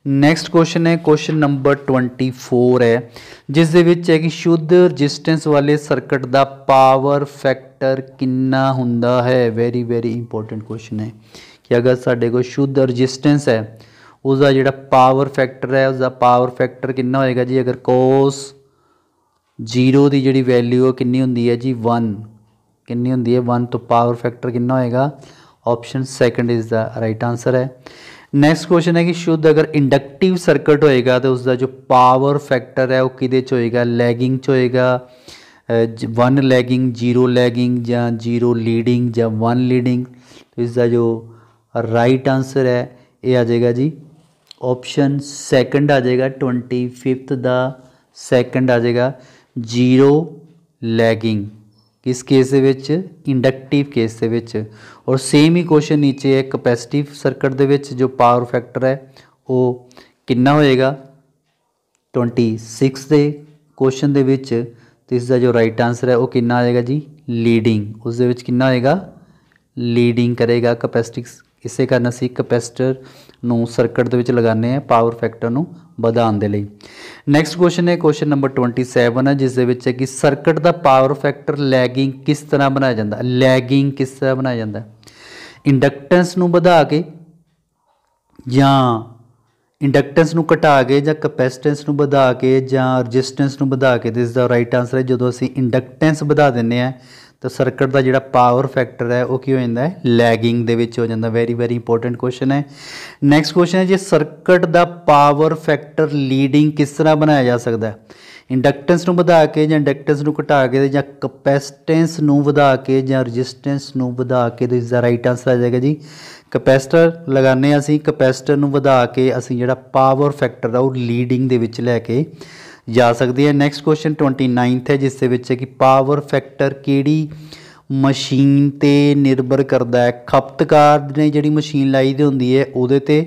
[SPEAKER 1] नैक्सट क्वेश्चन है क्वेश्चन नंबर ट्वेंटी फोर है जिस है शुद्ध रजिस्टेंस वाले सर्कट का पावर फैक्टर कि हों वेरी वेरी इंपोर्टेंट क्वेश्चन है कि अगर साढ़े को शुद्ध रजिस्टेंस है उसका जोड़ा पावर फैक्टर है उसका पावर फैक्टर कि होएगा जी अगर कोस जीरो की जी वैल्यू कि होंगी है जी वन कि वन तो पावर फैक्टर किएगा option second is the right answer है नैक्सट क्वेश्चन है कि शुद्ध अगर इंडक्टिव सर्कट होएगा तो उसका जो पावर फैक्टर है वह कि होएगा लैगिंग होएगा वन लैगिंग जीरो लैगिंग या जीरो लीडिंग या वन लीडिंग तो इसका जो राइट आंसर है ये आ जाएगा जी ऑप्शन सेकंड आ जाएगा ट्वेंटी फिफ्थ का सैकेंड आ जाएगा जीरो लैगिंग ਕਿਸ ਕੇਸ ਦੇ ਵਿੱਚ ਇੰਡਕਟਿਵ ਕੇਸ ਦੇ ਵਿੱਚ ਔਰ ਸੇਮ ਹੀ ਕੁਐਸਚਨ ਨੀਚੇ ਹੈ ਕਪੈਸਿਟਿਵ ਸਰਕਟ ਦੇ ਵਿੱਚ ਜੋ ਪਾਵਰ ਫੈਕਟਰ ਹੈ ਉਹ ਕਿੰਨਾ ਹੋਏਗਾ 26 ਦੇ ਕੁਐਸਚਨ ਦੇ ਵਿੱਚ ਤੇ ਇਸ ਦਾ ਜੋ ਰਾਈਟ ਆਨਸਰ ਹੈ ਉਹ ਕਿੰਨਾ ਆਏਗਾ ਜੀ ਲੀਡਿੰਗ ਉਸ ਦੇ ਵਿੱਚ ਕਿੰਨਾ ਹੋਏਗਾ ਲੀਡਿੰਗ ਕਰੇਗਾ ਕਪੈਸਿਟਿਕਸ ਇਸੇ ਕਰਨਾ ਅਸੀਂ ਕੈਪੈਸਟਰ ਨੂੰ ਸਰਕਟ ਦੇ ਵਿੱਚ ਲਗਾਉਂਦੇ ਆ ਪਾਵਰ ਫੈਕਟਰ ਨੂੰ ਵਧਾਉਣ ਦੇ ਲਈ ਨੈਕਸਟ ਕੁਐਸਚਨ ਹੈ ਕੁਐਸਚਨ ਨੰਬਰ 27 ਹੈ ਜਿਸ ਦੇ ਵਿੱਚ ਹੈ ਕਿ ਸਰਕਟ ਦਾ ਪਾਵਰ ਫੈਕਟਰ ਲੈਗਿੰਗ ਕਿਸ ਤਰ੍ਹਾਂ ਬਣਾਇਆ ਜਾਂਦਾ ਹੈ ਲੈਗਿੰਗ ਕਿਸ ਤਰ੍ਹਾਂ ਬਣਾਇਆ ਜਾਂਦਾ ਹੈ ਇੰਡਕਟੈਂਸ ਨੂੰ ਵਧਾ ਕੇ ਜਾਂ ਇੰਡਕਟੈਂਸ ਨੂੰ ਘਟਾ ਕੇ ਜਾਂ ਕਪੈਸਿਟੈਂਸ ਨੂੰ ਵਧਾ ਕੇ ਜਾਂ ਰੈਜ਼ਿਸਟੈਂਸ ਨੂੰ ਵਧਾ ਕੇ ਇਸ ਦਾ ਰਾਈਟ ਆਨਸਰ ਹੈ ਜਦੋਂ ਅਸੀਂ ਇੰਡਕਟੈਂਸ ਵਧਾ ਦਿੰਨੇ ਆ ਤਾਂ ਸਰਕਟ ਦਾ ਜਿਹੜਾ ਪਾਵਰ ਫੈਕਟਰ ਹੈ ਉਹ ਕੀ ਹੋ ਜਾਂਦਾ ਹੈ ਲੈਗਿੰਗ ਦੇ ਵਿੱਚ ਹੋ ਜਾਂਦਾ ਵੈਰੀ ਵੈਰੀ ਇੰਪੋਰਟੈਂਟ ਕੁਐਸਚਨ ਹੈ ਨੈਕਸਟ ਕੁਐਸਚਨ ਹੈ ਜੇ ਸਰਕਟ ਦਾ ਪਾਵਰ ਫੈਕਟਰ ਲੀਡਿੰਗ ਕਿਸ ਤਰ੍ਹਾਂ ਬਣਾਇਆ ਜਾ ਸਕਦਾ ਹੈ ਇੰਡਕਟੈਂਸ ਨੂੰ ਵਧਾ ਕੇ ਜਾਂ ਇੰਡਕਟੈਂਸ ਨੂੰ ਘਟਾ ਕੇ ਜਾਂ ਕਪੈਸਿਟੈਂਸ ਨੂੰ ਵਧਾ ਕੇ ਜਾਂ ਰੈਜ਼ਿਸਟੈਂਸ ਨੂੰ ਵਧਾ ਕੇ ਤੇ ਇਸ ਦਾ ਰਾਈਟ ਆਨਸਰ ਆ ਜਾਏਗਾ ਜੀ ਕਪੈਸਟਰ ਲਗਾਉਂਦੇ ਅਸੀਂ ਕਪੈਸਟਰ ਨੂੰ ਵਧਾ ਕੇ ਅਸੀਂ ਜਿਹੜਾ ਪਾਵਰ ਫੈਕਟਰ ਆ ਉਹ ਲੀਡਿੰਗ ਦੇ ਵਿੱਚ ਲੈ ਕੇ जा ਸਕਦੀ ਹੈ ਨੈਕਸਟ ਕੁਐਸਚਨ 29th ਹੈ ਜਿਸ ਦੇ ਵਿੱਚ ਹੈ ਕਿ ਪਾਵਰ ਫੈਕਟਰ ਕਿਹੜੀ ਮਸ਼ੀਨ ਤੇ ਨਿਰਭਰ ਕਰਦਾ ਹੈ ਖਪਤਕਾਰ ਨੇ ਜਿਹੜੀ ਮਸ਼ੀਨ ਲਾਈ ਦੀ ਹੁੰਦੀ ਹੈ ਉਹਦੇ ਤੇ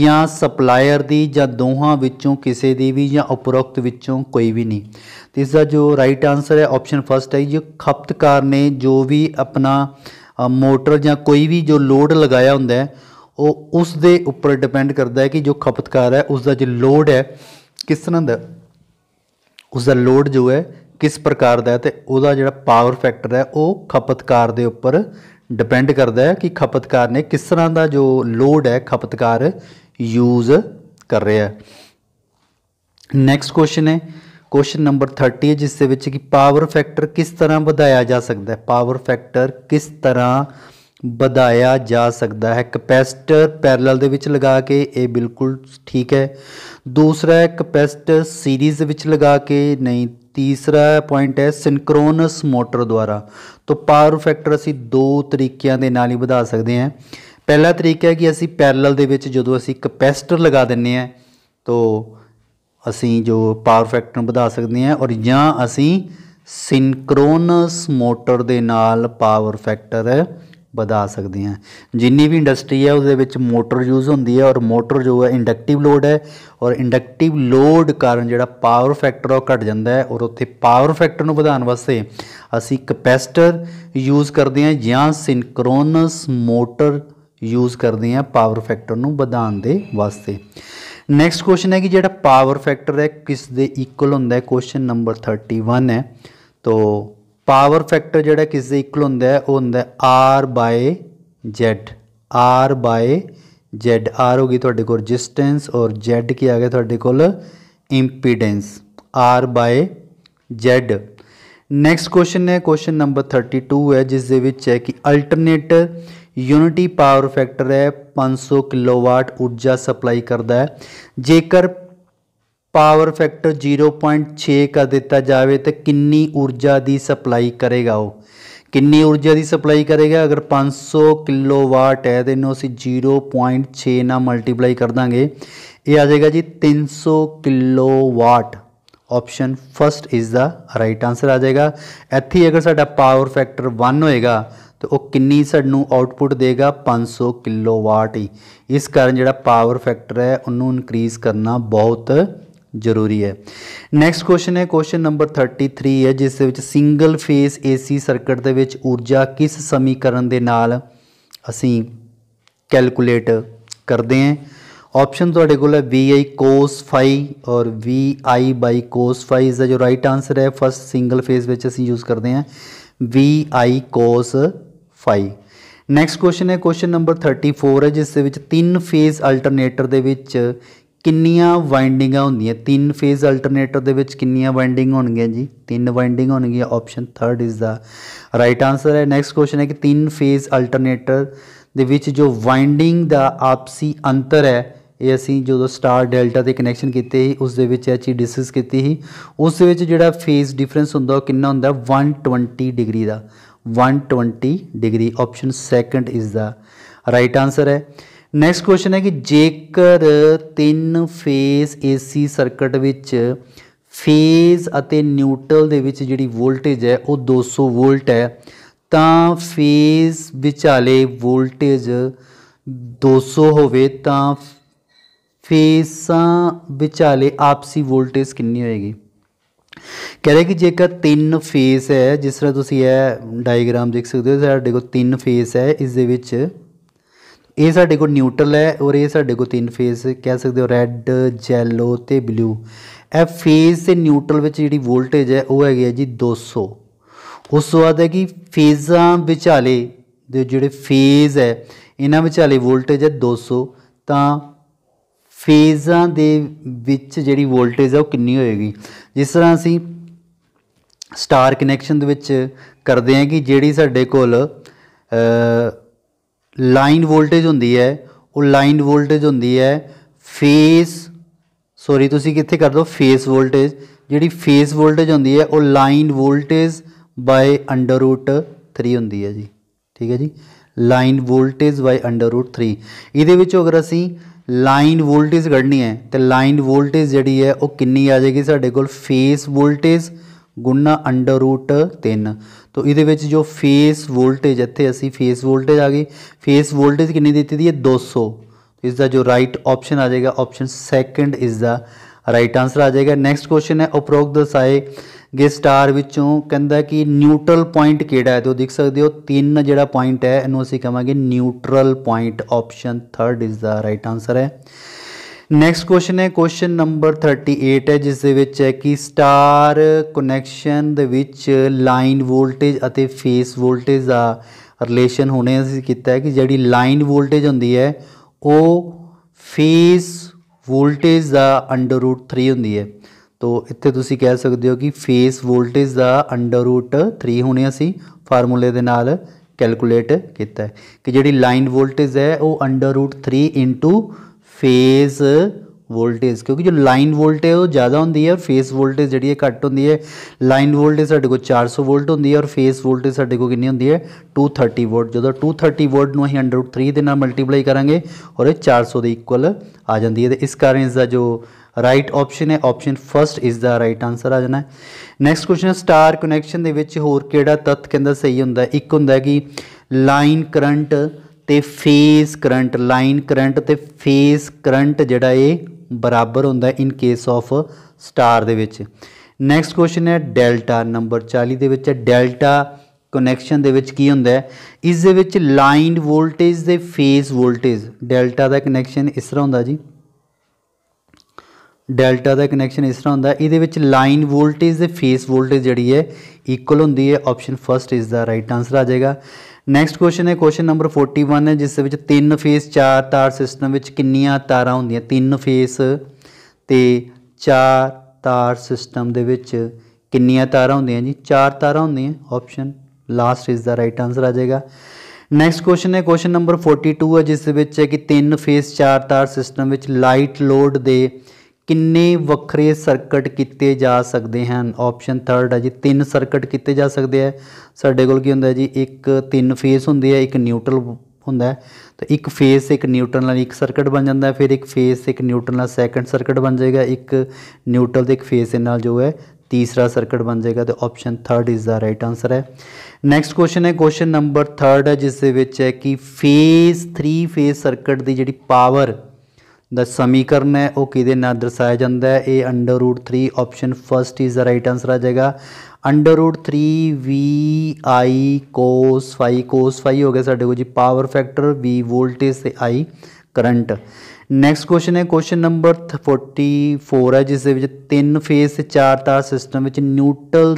[SPEAKER 1] ਜਾਂ ਸਪਲਾਇਰ ਦੀ ਜਾਂ ਦੋਹਾਂ ਵਿੱਚੋਂ ਕਿਸੇ ਦੀ ਵੀ ਜਾਂ ਉਪਰੋਕਤ ਵਿੱਚੋਂ ਕੋਈ ਵੀ ਨਹੀਂ ਤੇ ਇਸ ਦਾ ਜੋ ਰਾਈਟ ਆਨਸਰ ਹੈ ਆਪਸ਼ਨ ਫਸਟ ਹੈ ਜੋ ਖਪਤਕਾਰ ਨੇ ਜੋ ਵੀ ਆਪਣਾ ਮੋਟਰ ਜਾਂ ਕੋਈ ਵੀ ਜੋ ਲੋਡ ਲਗਾਇਆ ਹੁੰਦਾ ਹੈ ਉਹ ਉਸ ਦੇ ਉੱਪਰ ਡਿਪੈਂਡ ਕਰਦਾ ਹੈ ਕਿ ਜੋ ਖਪਤਕਾਰ ਹੈ ਉਸ ਦਾ ਜੋ ਲੋਡ ਹੈ ਕਿਸ ਤਰ੍ਹਾਂ ਦਾ ਉਸਦਾ ਲੋਡ ਜੋ ਹੈ ਕਿਸ ਪ੍ਰਕਾਰ ਦਾ ਹੈ ਤੇ ਉਹਦਾ ਜਿਹੜਾ ਪਾਵਰ ਫੈਕਟਰ ਹੈ ਉਹ ਖਪਤਕਾਰ ਦੇ ਉੱਪਰ ਡਿਪੈਂਡ ਕਰਦਾ ਹੈ ਕਿ ਖਪਤਕਾਰ ਨੇ ਕਿਸ ਤਰ੍ਹਾਂ ਦਾ ਜੋ ਲੋਡ ਹੈ ਖਪਤਕਾਰ ਯੂਜ਼ ਕਰ ਰਿਹਾ ਹੈ ਨੈਕਸਟ ਕੁਐਸਚਨ ਹੈ ਕੁਐਸਚਨ ਨੰਬਰ 30 ਹੈ ਜਿਸ ਦੇ ਵਿੱਚ ਕਿ ਪਾਵਰ ਫੈਕਟਰ ਕਿਸ ਤਰ੍ਹਾਂ ਵਧਾਇਆ ਜਾ ਸਕਦਾ ਹੈ ਪਾਵਰ ਫੈਕਟਰ ਕਿਸ ਤਰ੍ਹਾਂ ਵਧਾਇਆ ਜਾ ਸਕਦਾ ਹੈ ਕਪੈਸਟਰ ਪੈਰਲਲ ਦੇ ਵਿੱਚ ਲਗਾ ਕੇ ਇਹ ਬਿਲਕੁਲ ਠੀਕ ਹੈ ਦੂਸਰਾ ਹੈ ਸੀਰੀਜ਼ ਵਿੱਚ ਲਗਾ ਕੇ ਨਹੀਂ ਤੀਸਰਾ ਪੁਆਇੰਟ ਹੈ ਸਿੰਕਰੋਨਸ ਮੋਟਰ ਦੁਆਰਾ ਤੋਂ ਪਾਵਰ ਫੈਕਟਰ ਅਸੀਂ ਦੋ ਤਰੀਕਿਆਂ ਦੇ ਨਾਲ ਹੀ ਵਧਾ ਸਕਦੇ ਹਾਂ ਪਹਿਲਾ ਤਰੀਕਾ ਹੈ ਕਿ ਅਸੀਂ ਪੈਰਲਲ ਦੇ ਵਿੱਚ ਜਦੋਂ ਅਸੀਂ ਕਪੈਸਟਰ ਲਗਾ ਦਿੰਨੇ ਆ ਤੋਂ ਅਸੀਂ ਜੋ ਪਾਵਰ ਫੈਕਟਰ ਨੂੰ ਵਧਾ ਸਕਦੇ ਹਾਂ ਔਰ ਜਾਂ ਅਸੀਂ ਸਿੰਕਰੋਨਸ ਮੋਟਰ ਦੇ ਨਾਲ ਪਾਵਰ ਫੈਕਟਰ ਵਧਾ ਸਕਦੇ ਹਾਂ ਜਿੰਨੀ ਵੀ ਇੰਡਸਟਰੀ ਹੈ ਉਹਦੇ ਵਿੱਚ ਮੋਟਰ ਯੂਜ਼ ਹੁੰਦੀ ਹੈ ਔਰ ਮੋਟਰ ਜੋ ਹੈ ਇੰਡਕਟਿਵ ਲੋਡ ਹੈ ਔਰ ਇੰਡਕਟਿਵ ਲੋਡ ਕਾਰਨ ਜਿਹੜਾ ਪਾਵਰ ਫੈਕਟਰ ਉਹ ਘਟ ਜਾਂਦਾ ਹੈ ਔਰ ਉੱਥੇ ਪਾਵਰ ਫੈਕਟਰ ਨੂੰ ਵਧਾਉਣ ਵਾਸਤੇ ਅਸੀਂ ਕਪੈਸਟਰ ਯੂਜ਼ ਕਰਦੇ ਹਾਂ ਜਾਂ ਸਿੰਕਰੋਨਸ ਮੋਟਰ ਯੂਜ਼ ਕਰਦੇ ਹਾਂ ਪਾਵਰ ਫੈਕਟਰ ਨੂੰ ਵਧਾਉਣ ਦੇ ਵਾਸਤੇ ਨੈਕਸਟ ਕੁਐਸਚਨ ਹੈ ਕਿ ਜਿਹੜਾ ਪਾਵਰ ਫੈਕਟਰ ਹੈ ਕਿਸ ਦੇ ਇਕੁਅਲ ਹੁੰਦਾ ਹੈ ਕੁਐਸਚਨ ਨੰਬਰ 31 ਹੈ ਤੋ पावर फैक्टर जोड़ा किस इक्वल हों हों R by Z R by Z R होगी थोड़े कोजिस्टेंस और जैड की आ गया थोड़े को impedance R by Z next question है क्वेश्चन नंबर थर्टी टू है जिस दे है कि अल्टरनेट यूनिटी पावर फैक्टर है पांच सौ किलोवाट ऊर्जा सप्लाई करता है जेकर ਪਾਵਰ ਫੈਕਟਰ 0.6 ਕਰ ਦਿੱਤਾ ਜਾਵੇ ਤਾਂ ਕਿੰਨੀ ਊਰਜਾ ਦੀ ਸਪਲਾਈ ਕਰੇਗਾ ਉਹ ਕਿੰਨੀ ਊਰਜਾ ਦੀ ਸਪਲਾਈ ਕਰੇਗਾ ਅਗਰ 500 ਕਿਲੋਵਾਟ ਹੈ ਤੇ ਇਹਨੂੰ ਅਸੀਂ 0.6 ਨਾਲ ਮਲਟੀਪਲਾਈ ਕਰ ਦਾਂਗੇ ਇਹ ਆ ਜਾਏਗਾ ਜੀ 300 kilowatt option first is the right answer ਆ ਜਾਏਗਾ ਇੱਥੇ ਅਗਰ ਸਾਡਾ ਪਾਵਰ ਫੈਕਟਰ 1 ਹੋਏਗਾ ਤੇ ਉਹ ਕਿੰਨੀ ਸਾਨੂੰ ਆਉਟਪੁੱਟ ਦੇਗਾ 500 ਕਿਲੋਵਾਟ ਹੀ ਇਸ ਕਾਰਨ ਜਿਹੜਾ ਪਾਵਰ ਫੈਕਟਰ ਹੈ ਉਹਨੂੰ ਇਨਕਰੀਜ਼ ਕਰਨਾ ਬਹੁਤ ਜ਼ਰੂਰੀ ਹੈ ਨੈਕਸਟ ਕੁਐਸਚਨ ਹੈ ਕੁਐਸਚਨ ਨੰਬਰ 33 ਹੈ ਜਿਸ ਦੇ ਵਿੱਚ ਸਿੰਗਲ ਫੇਸ ਏਸੀ ਸਰਕਟ ਦੇ ਵਿੱਚ ਊਰਜਾ ਕਿਸ ਸਮੀਕਰਨ ਦੇ ਨਾਲ ਅਸੀਂ ਕੈਲਕੂਲੇਟ ਕਰਦੇ ਹਾਂ ਆਪਸ਼ਨ ਤੁਹਾਡੇ ਕੋਲ ਹੈ VI cos phi ਔਰ VI cos phi ਇਸ ਦਾ ਜੋ ਰਾਈਟ ਆਨਸਰ ਹੈ ਫਸਟ ਸਿੰਗਲ ਫੇਸ ਵਿੱਚ ਅਸੀਂ ਯੂਜ਼ ਕਰਦੇ ਹਾਂ VI cos phi next question ਹੈ ਕੁਐਸਚਨ ਨੰਬਰ 34 ਹੈ ਜਿਸ ਦੇ ਵਿੱਚ ਤਿੰਨ ਫੇਸ ਅਲਟਰਨੇਟਰ ਦੇ ਵਿੱਚ ਕਿੰਨੀਆਂ ਵਾਈਂਡਿੰਗਾਂ ਹੁੰਦੀਆਂ ਤਿੰਨ ਫੇਜ਼ ਅਲਟਰਨੇਟਰ ਦੇ ਵਿੱਚ ਕਿੰਨੀਆਂ ਵਾਈਂਡਿੰਗ ਹੋਣਗੀਆਂ ਜੀ ਤਿੰਨ ਵਾਈਂਡਿੰਗ ਹੋਣਗੀਆਂ option 3 is the right answer ਹੈ ਨੈਕਸਟ ਕੁਐਸਚਨ ਹੈ ਕਿ ਤਿੰਨ ਫੇਜ਼ ਅਲਟਰਨੇਟਰ ਦੇ ਵਿੱਚ ਜੋ ਵਾਈਂਡਿੰਗ ਦਾ ਆਪਸੀ ਅੰਤਰ ਹੈ ਇਹ ਅਸੀਂ ਜਦੋਂ ਸਟਾਰ ਡੈਲਟਾ ਦੇ ਕਨੈਕਸ਼ਨ ਕੀਤੇ ਸੀ ਉਸ ਦੇ ਵਿੱਚ ਇਹ ਚੀਜ਼ ਡਿਸਕਸ ਕੀਤੀ ਸੀ ਉਸ ਦੇ ਵਿੱਚ ਜਿਹੜਾ ਫੇਜ਼ ਡਿਫਰੈਂਸ ਹੁੰਦਾ ਉਹ ਕਿੰਨਾ ਹੁੰਦਾ 120 ਡਿਗਰੀ ਦਾ 120 degree option second is the right answer ਹੈ ਨੈਕਸਟ ਕੁਐਸਚਨ ਹੈ ਕਿ ਜੇਕਰ ਤਿੰਨ ਫੇਜ਼ AC ਸਰਕਟ ਵਿੱਚ ਫੇਜ਼ ਅਤੇ ਨਿਊਟਰਲ ਦੇ ਵਿੱਚ ਜਿਹੜੀ ਵੋਲਟੇਜ ਹੈ ਉਹ 200 ਵੋਲਟ ਹੈ ਤਾਂ ਫੇਜ਼ ਵਿਚਾਲੇ ਵੋਲਟੇਜ 200 ਹੋਵੇ ਤਾਂ ਫੇਸਾਂ ਵਿਚਾਲੇ ਆਪਸੀ ਵੋਲਟੇਜ ਕਿੰਨੀ ਹੋਏਗੀ ਕਹ ਰਿਹਾ ਕਿ ਜੇਕਰ ਤਿੰਨ ਫੇਸ ਹੈ ਜਿਸ ਤਰ੍ਹਾਂ ਤੁਸੀਂ ਇਹ ਡਾਇਗਰਾਮ ਦੇਖ ਸਕਦੇ ਹੋ ਸਾਡੇ ਕੋਲ ਤਿੰਨ ਫੇਸ ਹੈ ਇਸ ਦੇ ਵਿੱਚ ਇਹ ਸਾਡੇ ਕੋਲ ਨਿਊਟਰਲ ਹੈ ਔਰ ਇਹ ਸਾਡੇ ਕੋਲ ਤਿੰਨ ਫੇਜ਼ ਕਹਿ ਸਕਦੇ ਹੋ ਰੈੱਡ ਜੈਲੋ ਤੇ ਬਲੂ ਇਹ ਫੇਜ਼ ਤੇ ਨਿਊਟਰਲ ਵਿੱਚ ਜਿਹੜੀ ਵੋਲਟੇਜ ਹੈ ਉਹ ਹੈਗੀ ਹੈ ਜੀ 200 ਉਸ ਤੋਂ ਬਾਅਦ ਹੈ ਕਿ ਫੇਜ਼ਾਂ ਵਿਚਾਲੇ ਦੇ ਜਿਹੜੇ ਫੇਜ਼ ਹੈ ਇਹਨਾਂ ਵਿਚਾਲੇ ਵੋਲਟੇਜ ਹੈ 200 ਤਾਂ ਫੇਜ਼ਾਂ ਦੇ ਵਿੱਚ ਜਿਹੜੀ ਵੋਲਟੇਜ ਹੈ ਉਹ ਕਿੰਨੀ ਹੋਏਗੀ ਜਿਸ ਤਰ੍ਹਾਂ ਅਸੀਂ ਸਟਾਰ ਕਨੈਕਸ਼ਨ ਦੇ ਵਿੱਚ ਕਰਦੇ ਹਾਂ ਕਿ ਜਿਹੜੀ ਸਾਡੇ ਕੋਲ ਲਾਈਨ ਵੋਲਟੇਜ ਹੁੰਦੀ ਹੈ ਉਹ ਲਾਈਨ ਵੋਲਟੇਜ ਹੁੰਦੀ ਹੈ ਫੇਸ ਸੌਰੀ ਤੁਸੀਂ ਕਿੱਥੇ ਕਰ ਦੋ ਫੇਸ ਵੋਲਟੇਜ ਜਿਹੜੀ ਫੇਸ ਵੋਲਟੇਜ ਹੁੰਦੀ ਹੈ ਉਹ line voltage by under root 3 ਹੁੰਦੀ ਹੈ ਜੀ ਠੀਕ ਹੈ ਜੀ line voltage by under root 3 ਇਹਦੇ ਵਿੱਚ ਅਗਰ ਅਸੀਂ ਲਾਈਨ ਵੋਲਟੇਜ ਕੱਢਣੀ ਹੈ ਤੇ ਲਾਈਨ ਵੋਲਟੇਜ ਜਿਹੜੀ ਹੈ ਉਹ ਕਿੰਨੀ ਆ ਜਾਏਗੀ ਸਾਡੇ ਕੋਲ ਫੇਸ ਵੋਲਟੇਜ ਗੁਣਾ ਅੰਡਰ ਰੂਟ 3 ਤੋ ਇਹਦੇ ਵਿੱਚ ਜੋ ਫੇਸ ਵੋਲਟੇਜ ਇੱਥੇ ਅਸੀਂ ਫੇਸ ਵੋਲਟੇਜ ਆ ਗਈ ਫੇਸ ਵੋਲਟੇਜ ਕਿੰਨੀ ਦਿੱਤੀ ਦੀ ਹੈ 200 ਇਸ ਦਾ ਜੋ ਰਾਈਟ ਆਪਸ਼ਨ ਆ ਜਾਏਗਾ ਆਪਸ਼ਨ ਸੈਕੰਡ ਇਸ ਦਾ ਰਾਈਟ ਆਨਸਰ ਆ ਜਾਏਗਾ ਨੈਕਸਟ ਕੁਐਸਚਨ ਹੈ ਉਪਰੋਕਤ ਦਸਾਏ ਗੇ ਸਟਾਰ ਵਿੱਚੋਂ ਕਹਿੰਦਾ ਕਿ ਨਿਊਟਰਲ ਪੁਆਇੰਟ ਕਿਹੜਾ ਹੈ ਤੇ ਉਹ ਦੇਖ ਸਕਦੇ ਹੋ ਤਿੰਨ ਜਿਹੜਾ ਪੁਆਇੰਟ ਹੈ ਇਹਨੂੰ ਅਸੀਂ ਕਹਾਂਗੇ ਨਿਊਟਰਲ ਪੁਆਇੰਟ ਆਪਸ਼ਨ 3 ਇਸ ਦਾ ਰਾਈਟ ਆਨਸਰ ਹੈ ਨੈਕਸਟ ਕੁਐਸਚਨ ਹੈ ਕੁਐਸਚਨ ਨੰਬਰ 38 ਹੈ ਜਿਸ ਦੇ ਵਿੱਚ ਹੈ ਕਿ ਸਟਾਰ ਕਨੈਕਸ਼ਨ ਦੇ ਵਿੱਚ ਲਾਈਨ ਵੋਲਟੇਜ ਅਤੇ ਫੇਸ ਵੋਲਟੇਜ ਦਾ ਰਿਲੇਸ਼ਨ ਹੋਣੇ ਅਸੀਂ ਕੀਤਾ ਹੈ ਕਿ ਜਿਹੜੀ ਲਾਈਨ ਵੋਲਟੇਜ ਹੁੰਦੀ ਹੈ ਉਹ ਫੇਸ ਵੋਲਟੇਜ ਦਾ ਅੰਡਰ ਰੂਟ 3 ਹੁੰਦੀ ਹੈ ਤੋ ਇੱਥੇ ਤੁਸੀਂ ਕਹਿ ਸਕਦੇ ਹੋ ਕਿ ਫੇਸ ਵੋਲਟੇਜ ਦਾ ਅੰਡਰ ਰੂਟ 3 ਹੋਣੇ ਅਸੀਂ ਫਾਰਮੂਲੇ ਦੇ ਨਾਲ ਕੈਲਕੂਲੇਟ ਕੀਤਾ ਹੈ ਕਿ ਜਿਹੜੀ ਲਾਈਨ ਵੋਲਟੇਜ ਹੈ ਉਹ under root 3 into phase voltage ਕਿਉਂਕਿ ਜੋ ਲਾਈਨ ਵੋਲਟੇਜ ਉਹ ਜ਼ਿਆਦਾ ਹੁੰਦੀ ਹੈ ਔਰ ਫੇਸ ਵੋਲਟੇਜ ਜਿਹੜੀ ਹੈ ਘੱਟ ਹੁੰਦੀ ਹੈ ਲਾਈਨ ਵੋਲਟੇਜ ਸਾਡੇ ਕੋਲ 400 ਵੋਲਟ ਹੁੰਦੀ ਹੈ ਔਰ ਫੇਸ ਵੋਲਟੇਜ ਸਾਡੇ ਕੋਲ ਕਿੰਨੀ ਹੁੰਦੀ ਹੈ 230 ਵੋਲਟ ਜਦੋਂ 230 ਵੋਲਟ ਨੂੰ ਅਸੀਂ √3 ਦੇ ਨਾਲ ਮਲਟੀਪਲਾਈ ਕਰਾਂਗੇ ਔਰ ਇਹ 400 ਦੇ ਇਕੁਅਲ ਆ ਜਾਂਦੀ ਹੈ ਤੇ ਇਸ ਕਾਰਨ ਇਸ ਦਾ ਜੋ ਰਾਈਟ ਆਪਸ਼ਨ ਹੈ option first is the right answer ਆ ਜਾਣਾ ਨੈਕਸਟ ਕੁਐਸਚਨ ਸਟਾਰ ਕਨੈਕਸ਼ਨ ਦੇ ਵਿੱਚ ਹੋਰ ਕਿਹੜਾ ਤੱਤ ਕਹਿੰਦਾ ਸਹੀ ਹੁੰਦਾ ਇੱਕ ਹੁੰਦਾ ਕਿ ਲਾਈਨ ਕਰੰਟ ਤੇ ਫੇਸ ਕਰੰਟ ਲਾਈਨ ਕਰੰਟ ਤੇ ਫੇਸ ਕਰੰਟ ਜਿਹੜਾ ਇਹ ਬਰਾਬਰ ਹੁੰਦਾ ਇਨ ਕੇਸ ਆਫ ਸਟਾਰ ਦੇ ਵਿੱਚ ਨੈਕਸਟ ਕੁਐਸਚਨ ਹੈ ਡੈਲਟਾ ਨੰਬਰ 40 ਦੇ ਵਿੱਚ ਹੈ ਡੈਲਟਾ ਕਨੈਕਸ਼ਨ ਦੇ ਵਿੱਚ ਕੀ ਹੁੰਦਾ ਹੈ ਇਸ ਦੇ ਵਿੱਚ ਲਾਈਨ ਵੋਲਟੇਜ ਦੇ ਫੇਸ ਵੋਲਟੇਜ ਡੈਲਟਾ ਦਾ ਕਨੈਕਸ਼ਨ ਇਸ ਤਰ੍ਹਾਂ ਹੁੰਦਾ ਜੀ ਡੈਲਟਾ ਦਾ ਕਨੈਕਸ਼ਨ ਇਸ ਤਰ੍ਹਾਂ ਹੁੰਦਾ ਇਹਦੇ ਵਿੱਚ ਲਾਈਨ ਵੋਲਟੇਜ ਦੇ ਫੇਸ ਵੋਲਟੇਜ ਜਿਹੜੀ ਹੈ ਇਕੁਅਲ ਹੁੰਦੀ ਹੈ option first is the right answer ਆ ਜਾਏਗਾ ਨੈਕਸਟ ਕੁਐਸਚਨ ਹੈ ਕੁਐਸਚਨ ਨੰਬਰ 41 ਹੈ ਜਿਸ ਦੇ ਵਿੱਚ ਤਿੰਨ ਫੇਸ ਚਾਰ ਤਾਰ ਸਿਸਟਮ ਵਿੱਚ ਕਿੰਨੀਆਂ ਤਾਰਾਂ ਹੁੰਦੀਆਂ ਤਿੰਨ ਫੇਸ ਤੇ ਚਾਰ ਤਾਰ ਸਿਸਟਮ ਦੇ ਵਿੱਚ ਕਿੰਨੀਆਂ ਤਾਰਾਂ ਹੁੰਦੀਆਂ ਜੀ ਚਾਰ ਤਾਰਾਂ ਹੁੰਦੀਆਂ option last is the right answer ਆ ਜਾਏਗਾ ਨੈਕਸਟ ਕੁਐਸਚਨ ਹੈ ਕੁਐਸਚਨ ਨੰਬਰ 42 ਹੈ ਜਿਸ ਦੇ ਵਿੱਚ ਹੈ ਕਿ ਤਿੰਨ ਫੇਸ ਚਾਰ ਤਾਰ ਸਿਸਟਮ ਵਿੱਚ ਲਾਈਟ ਲੋਡ ਦੇ ਕਿੰਨੇ ਵੱਖਰੇ ਸਰਕਟ ਕੀਤੇ ਜਾ ਸਕਦੇ ਹਨ ਆਪਸ਼ਨ 3 ਹੈ ਜੀ ਤਿੰਨ ਸਰਕਟ ਕੀਤੇ ਜਾ ਸਕਦੇ ਆ ਸਾਡੇ ਕੋਲ ਕੀ ਹੁੰਦਾ ਜੀ ਇੱਕ ਤਿੰਨ ਫੇਸ ਹੁੰਦੇ ਆ ਇੱਕ ਨਿਊਟਰਲ ਹੁੰਦਾ ਤਾਂ ਇੱਕ ਫੇਸ ਇੱਕ ਨਿਊਟਰਲ ਨਾਲ ਇੱਕ ਸਰਕਟ ਬਣ ਜਾਂਦਾ ਫਿਰ ਇੱਕ ਫੇਸ ਇੱਕ ਨਿਊਟਰਲ ਨਾਲ ਸੈਕੰਡ ਸਰਕਟ ਬਣ ਜਾਏਗਾ ਇੱਕ ਨਿਊਟਰਲ ਦੇ ਇੱਕ ਫੇਸ ਦੇ ਨਾਲ ਜੋ ਹੈ ਤੀਸਰਾ ਸਰਕਟ ਬਣ ਜਾਏਗਾ ਤੇ option 3 is the right answer ਹੈ ਨੈਕਸਟ ਕੁਐਸਚਨ ਹੈ ਕੁਐਸਚਨ ਨੰਬਰ 3 ਹੈ ਜਿਸ ਦੇ ਵਿੱਚ ਹੈ ਕਿ ਫੇਸ 3 ਫੇਸ ਸਰਕਟ ਦੀ ਜਿਹੜੀ ਪਾਵਰ ਦਾ ਸਮੀਕਰਨ ਹੈ ਉਹ ਕਿਹਦੇ ਨਾਲ ਦਰਸਾਇਆ ਜਾਂਦਾ ਹੈ ਇਹ 3 option first is the right answer ਆ ਜਾਏਗਾ 3 v i cos phi cos phi ਹੋ ਗਿਆ ਸਾਡੇ ਕੋਲ ਜੀ ਪਾਵਰ ਫੈਕਟਰ v ਵੋਲਟੇਜ ਤੇ i ਕਰੰਟ ਨੈਕਸਟ ਕੁਐਸਚਨ ਹੈ ਕੁਐਸਚਨ ਨੰਬਰ 44 ਹੈ ਜਿਸ ਦੇ ਵਿੱਚ ਤਿੰਨ ਫੇਸ ਤੇ ਚਾਰ ਤਾਰ ਸਿਸਟਮ ਵਿੱਚ ਨਿਊਟਰਲ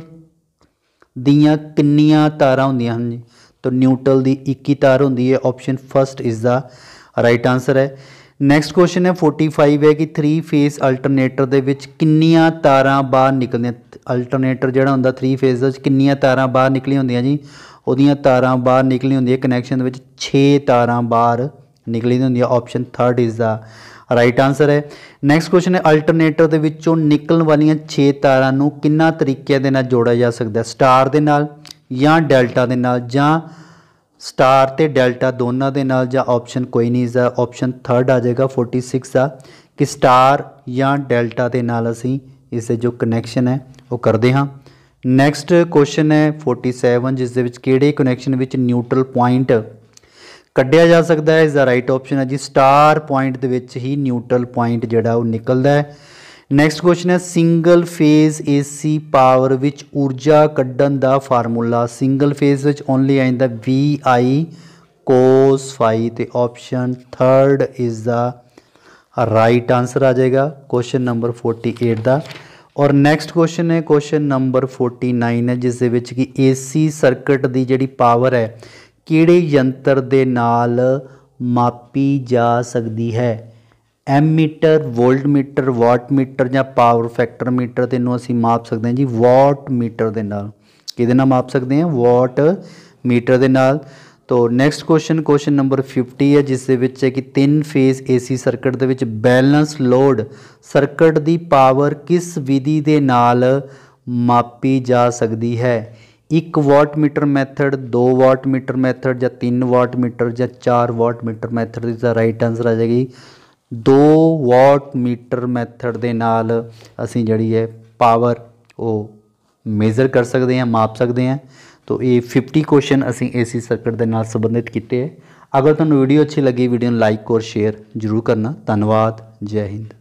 [SPEAKER 1] ਦੀਆਂ ਕਿੰਨੀਆਂ ਤਾਰਾਂ ਹੁੰਦੀਆਂ ਹਨ ਜੀ ਤਾਂ ਨਿਊਟਰਲ ਦੀ 21 ਤਾਰ ਹੁੰਦੀ ਹੈ option first is the right answer ਹੈ ਨੈਕਸਟ ਕੁਐਸਚਨ ਹੈ 45 ਹੈ ਕਿ 3 ਫੇਸ ਅਲਟਰਨੇਟਰ ਦੇ ਵਿੱਚ ਕਿੰਨੀਆਂ ਤਾਰਾਂ ਬਾਹਰ ਨਿਕਲਦੀਆਂ ਅਲਟਰਨੇਟਰ ਜਿਹੜਾ ਹੁੰਦਾ 3 ਫੇਸ ਦਾ ਕਿੰਨੀਆਂ ਤਾਰਾਂ ਬਾਹਰ ਨਿਕਲੀਆਂ ਹੁੰਦੀਆਂ ਜੀ ਉਹਦੀਆਂ ਤਾਰਾਂ ਬਾਹਰ ਨਿਕਲੀਆਂ ਹੁੰਦੀਆਂ ਕਨੈਕਸ਼ਨ ਦੇ ਵਿੱਚ 6 ਤਾਰਾਂ ਬਾਹਰ ਨਿਕਲੀਆਂ ਹੁੰਦੀਆਂ option 3 is the right answer ਹੈ ਨੈਕਸਟ ਕੁਐਸਚਨ ਹੈ ਅਲਟਰਨੇਟਰ ਦੇ ਵਿੱਚੋਂ ਨਿਕਲਣ ਵਾਲੀਆਂ 6 ਤਾਰਾਂ ਨੂੰ ਕਿੰਨਾ ਤਰੀਕਿਆਂ ਦੇ ਨਾਲ ਜੋੜਿਆ ਜਾ ਸਕਦਾ ਹੈ ਸਟਾਰ ਦੇ ਨਾਲ ਜਾਂ ਡੈਲਟਾ ਦੇ ਨਾਲ ਜਾਂ ਸਟਾਰ ਤੇ ਡੈਲਟਾ ਦੋਨਾਂ ਦੇ ਨਾਲ ਜਾਂ ਆਪਸ਼ਨ ਕੋਈ ਨਹੀਂ ਜਾਂ ਆਪਸ਼ਨ 3rd ਆ ਜਾਏਗਾ 46 ਦਾ ਕਿ ਸਟਾਰ ਜਾਂ ਡੈਲਟਾ ਦੇ ਨਾਲ ਅਸੀਂ ਇਸ ਦੇ ਜੋ ਕਨੈਕਸ਼ਨ ਹੈ ਉਹ ਕਰਦੇ ਹਾਂ ਨੈਕਸਟ ਕੁਐਸਚਨ ਹੈ 47 ਜਿਸ ਦੇ ਵਿੱਚ ਕਿਹੜੇ ਕਨੈਕਸ਼ਨ ਵਿੱਚ ਨਿਊਟਰਲ ਪੁਆਇੰਟ ਕੱਢਿਆ ਜਾ ਸਕਦਾ ਹੈ ਇਸ ਦਾ ਰਾਈਟ ਆਪਸ਼ਨ ਹੈ ਜੀ ਸਟਾਰ ਪੁਆਇੰਟ ਦੇ ਵਿੱਚ ਹੀ ਨਿਊਟਰਲ ਪੁਆਇੰਟ ਜਿਹੜਾ ਉਹ ਨਿਕਲਦਾ ਹੈ ਨੈਕਸਟ ਕੁਐਸਚਨ ਹੈ ਸਿੰਗਲ ਫੇਜ਼ ਏਸੀ ਪਾਵਰ ਵਿੱਚ ਊਰਜਾ ਕੱਢਣ ਦਾ ਫਾਰਮੂਲਾ ਸਿੰਗਲ ਫੇਜ਼ ਵਿੱਚ ਓਨਲੀ ਆ ਜਾਂਦਾ VI cos phi ਤੇ option 3rd is the right answer ਆ ਜਾਏਗਾ ਕੁਐਸਚਨ ਨੰਬਰ 48 ਦਾ ਔਰ ਨੈਕਸਟ ਕੁਐਸਚਨ ਹੈ ਕੁਐਸਚਨ ਨੰਬਰ 49 ਹੈ ਜਿਸ ਦੇ ਵਿੱਚ ਕਿ ਏਸੀ ਸਰਕਟ ਦੀ ਜਿਹੜੀ ਪਾਵਰ ਹੈ ਕਿਹੜੇ ਯੰਤਰ ਦੇ ਨਾਲ ਮਾਪੀ ਜਾ ਸਕਦੀ ਹੈ ਐਮੀਟਰ ਵੋਲਟਮੀਟਰ ਵਾਟਮੀਟਰ ਜਾਂ ਪਾਵਰ ਫੈਕਟਰ ਮੀਟਰ ਤੇ ਨੂੰ ਅਸੀਂ ਮਾਪ ਸਕਦੇ ਹਾਂ ਜੀ ਵਾਟ ਮੀਟਰ ਦੇ ਨਾਲ ਕਿਹਦੇ ਨਾਲ ਮਾਪ ਸਕਦੇ ਹਾਂ ਵਾਟ ਮੀਟਰ ਦੇ ਨਾਲ ਤੋ ਨੈਕਸਟ ਕੁਐਸਚਨ ਕੁਐਸਚਨ ਨੰਬਰ 50 ਹੈ ਜਿਸ ਦੇ ਵਿੱਚ ਹੈ ਕਿ ਤਿੰਨ ਫੇਸ ਏਸੀ ਸਰਕਟ ਦੇ ਵਿੱਚ ਬੈਲੈਂਸ ਲੋਡ ਸਰਕਟ ਦੀ ਪਾਵਰ ਕਿਸ ਵਿਧੀ ਦੇ ਨਾਲ ਮਾਪੀ ਜਾ ਸਕਦੀ ਹੈ 1 watt meter method 2 watt meter method ਜਾਂ 3 ਵਾਟ ਮੀਟਰ ਜਾਂ 4 ਵਾਟ ਮੀਟਰ ਮੈਥਡ ਇਸ ਦਾ ਰਾਈਟ ਆਨਸਰ ਆ ਜਾਏਗੀ ਦੋ ਵਾਟ ਮੀਟਰ ਮੈਥਡ ਦੇ ਨਾਲ ਅਸੀਂ ਜਿਹੜੀ ਹੈ ਪਾਵਰ ਉਹ ਮੇਜ਼ਰ ਕਰ ਸਕਦੇ ਹਾਂ ਮਾਪ ਸਕਦੇ ਹਾਂ ਤੋ ਇਹ 50 ਕੁਐਸਚਨ ਅਸੀਂ ਏਸੀ ਸਰਕਟ ਦੇ ਨਾਲ ਸੰਬੰਧਿਤ ਕੀਤੇ ਹੈ ਅਗਰ ਤੁਹਾਨੂੰ ਵੀਡੀਓ ਅੱਛੀ ਲੱਗੀ ਵੀਡੀਓ ਨੂੰ ਲਾਈਕ ਔਰ ਸ਼ੇਅਰ ਜ਼ਰੂਰ ਕਰਨਾ ਧੰਨਵਾਦ ਜੈ ਹਿੰਦ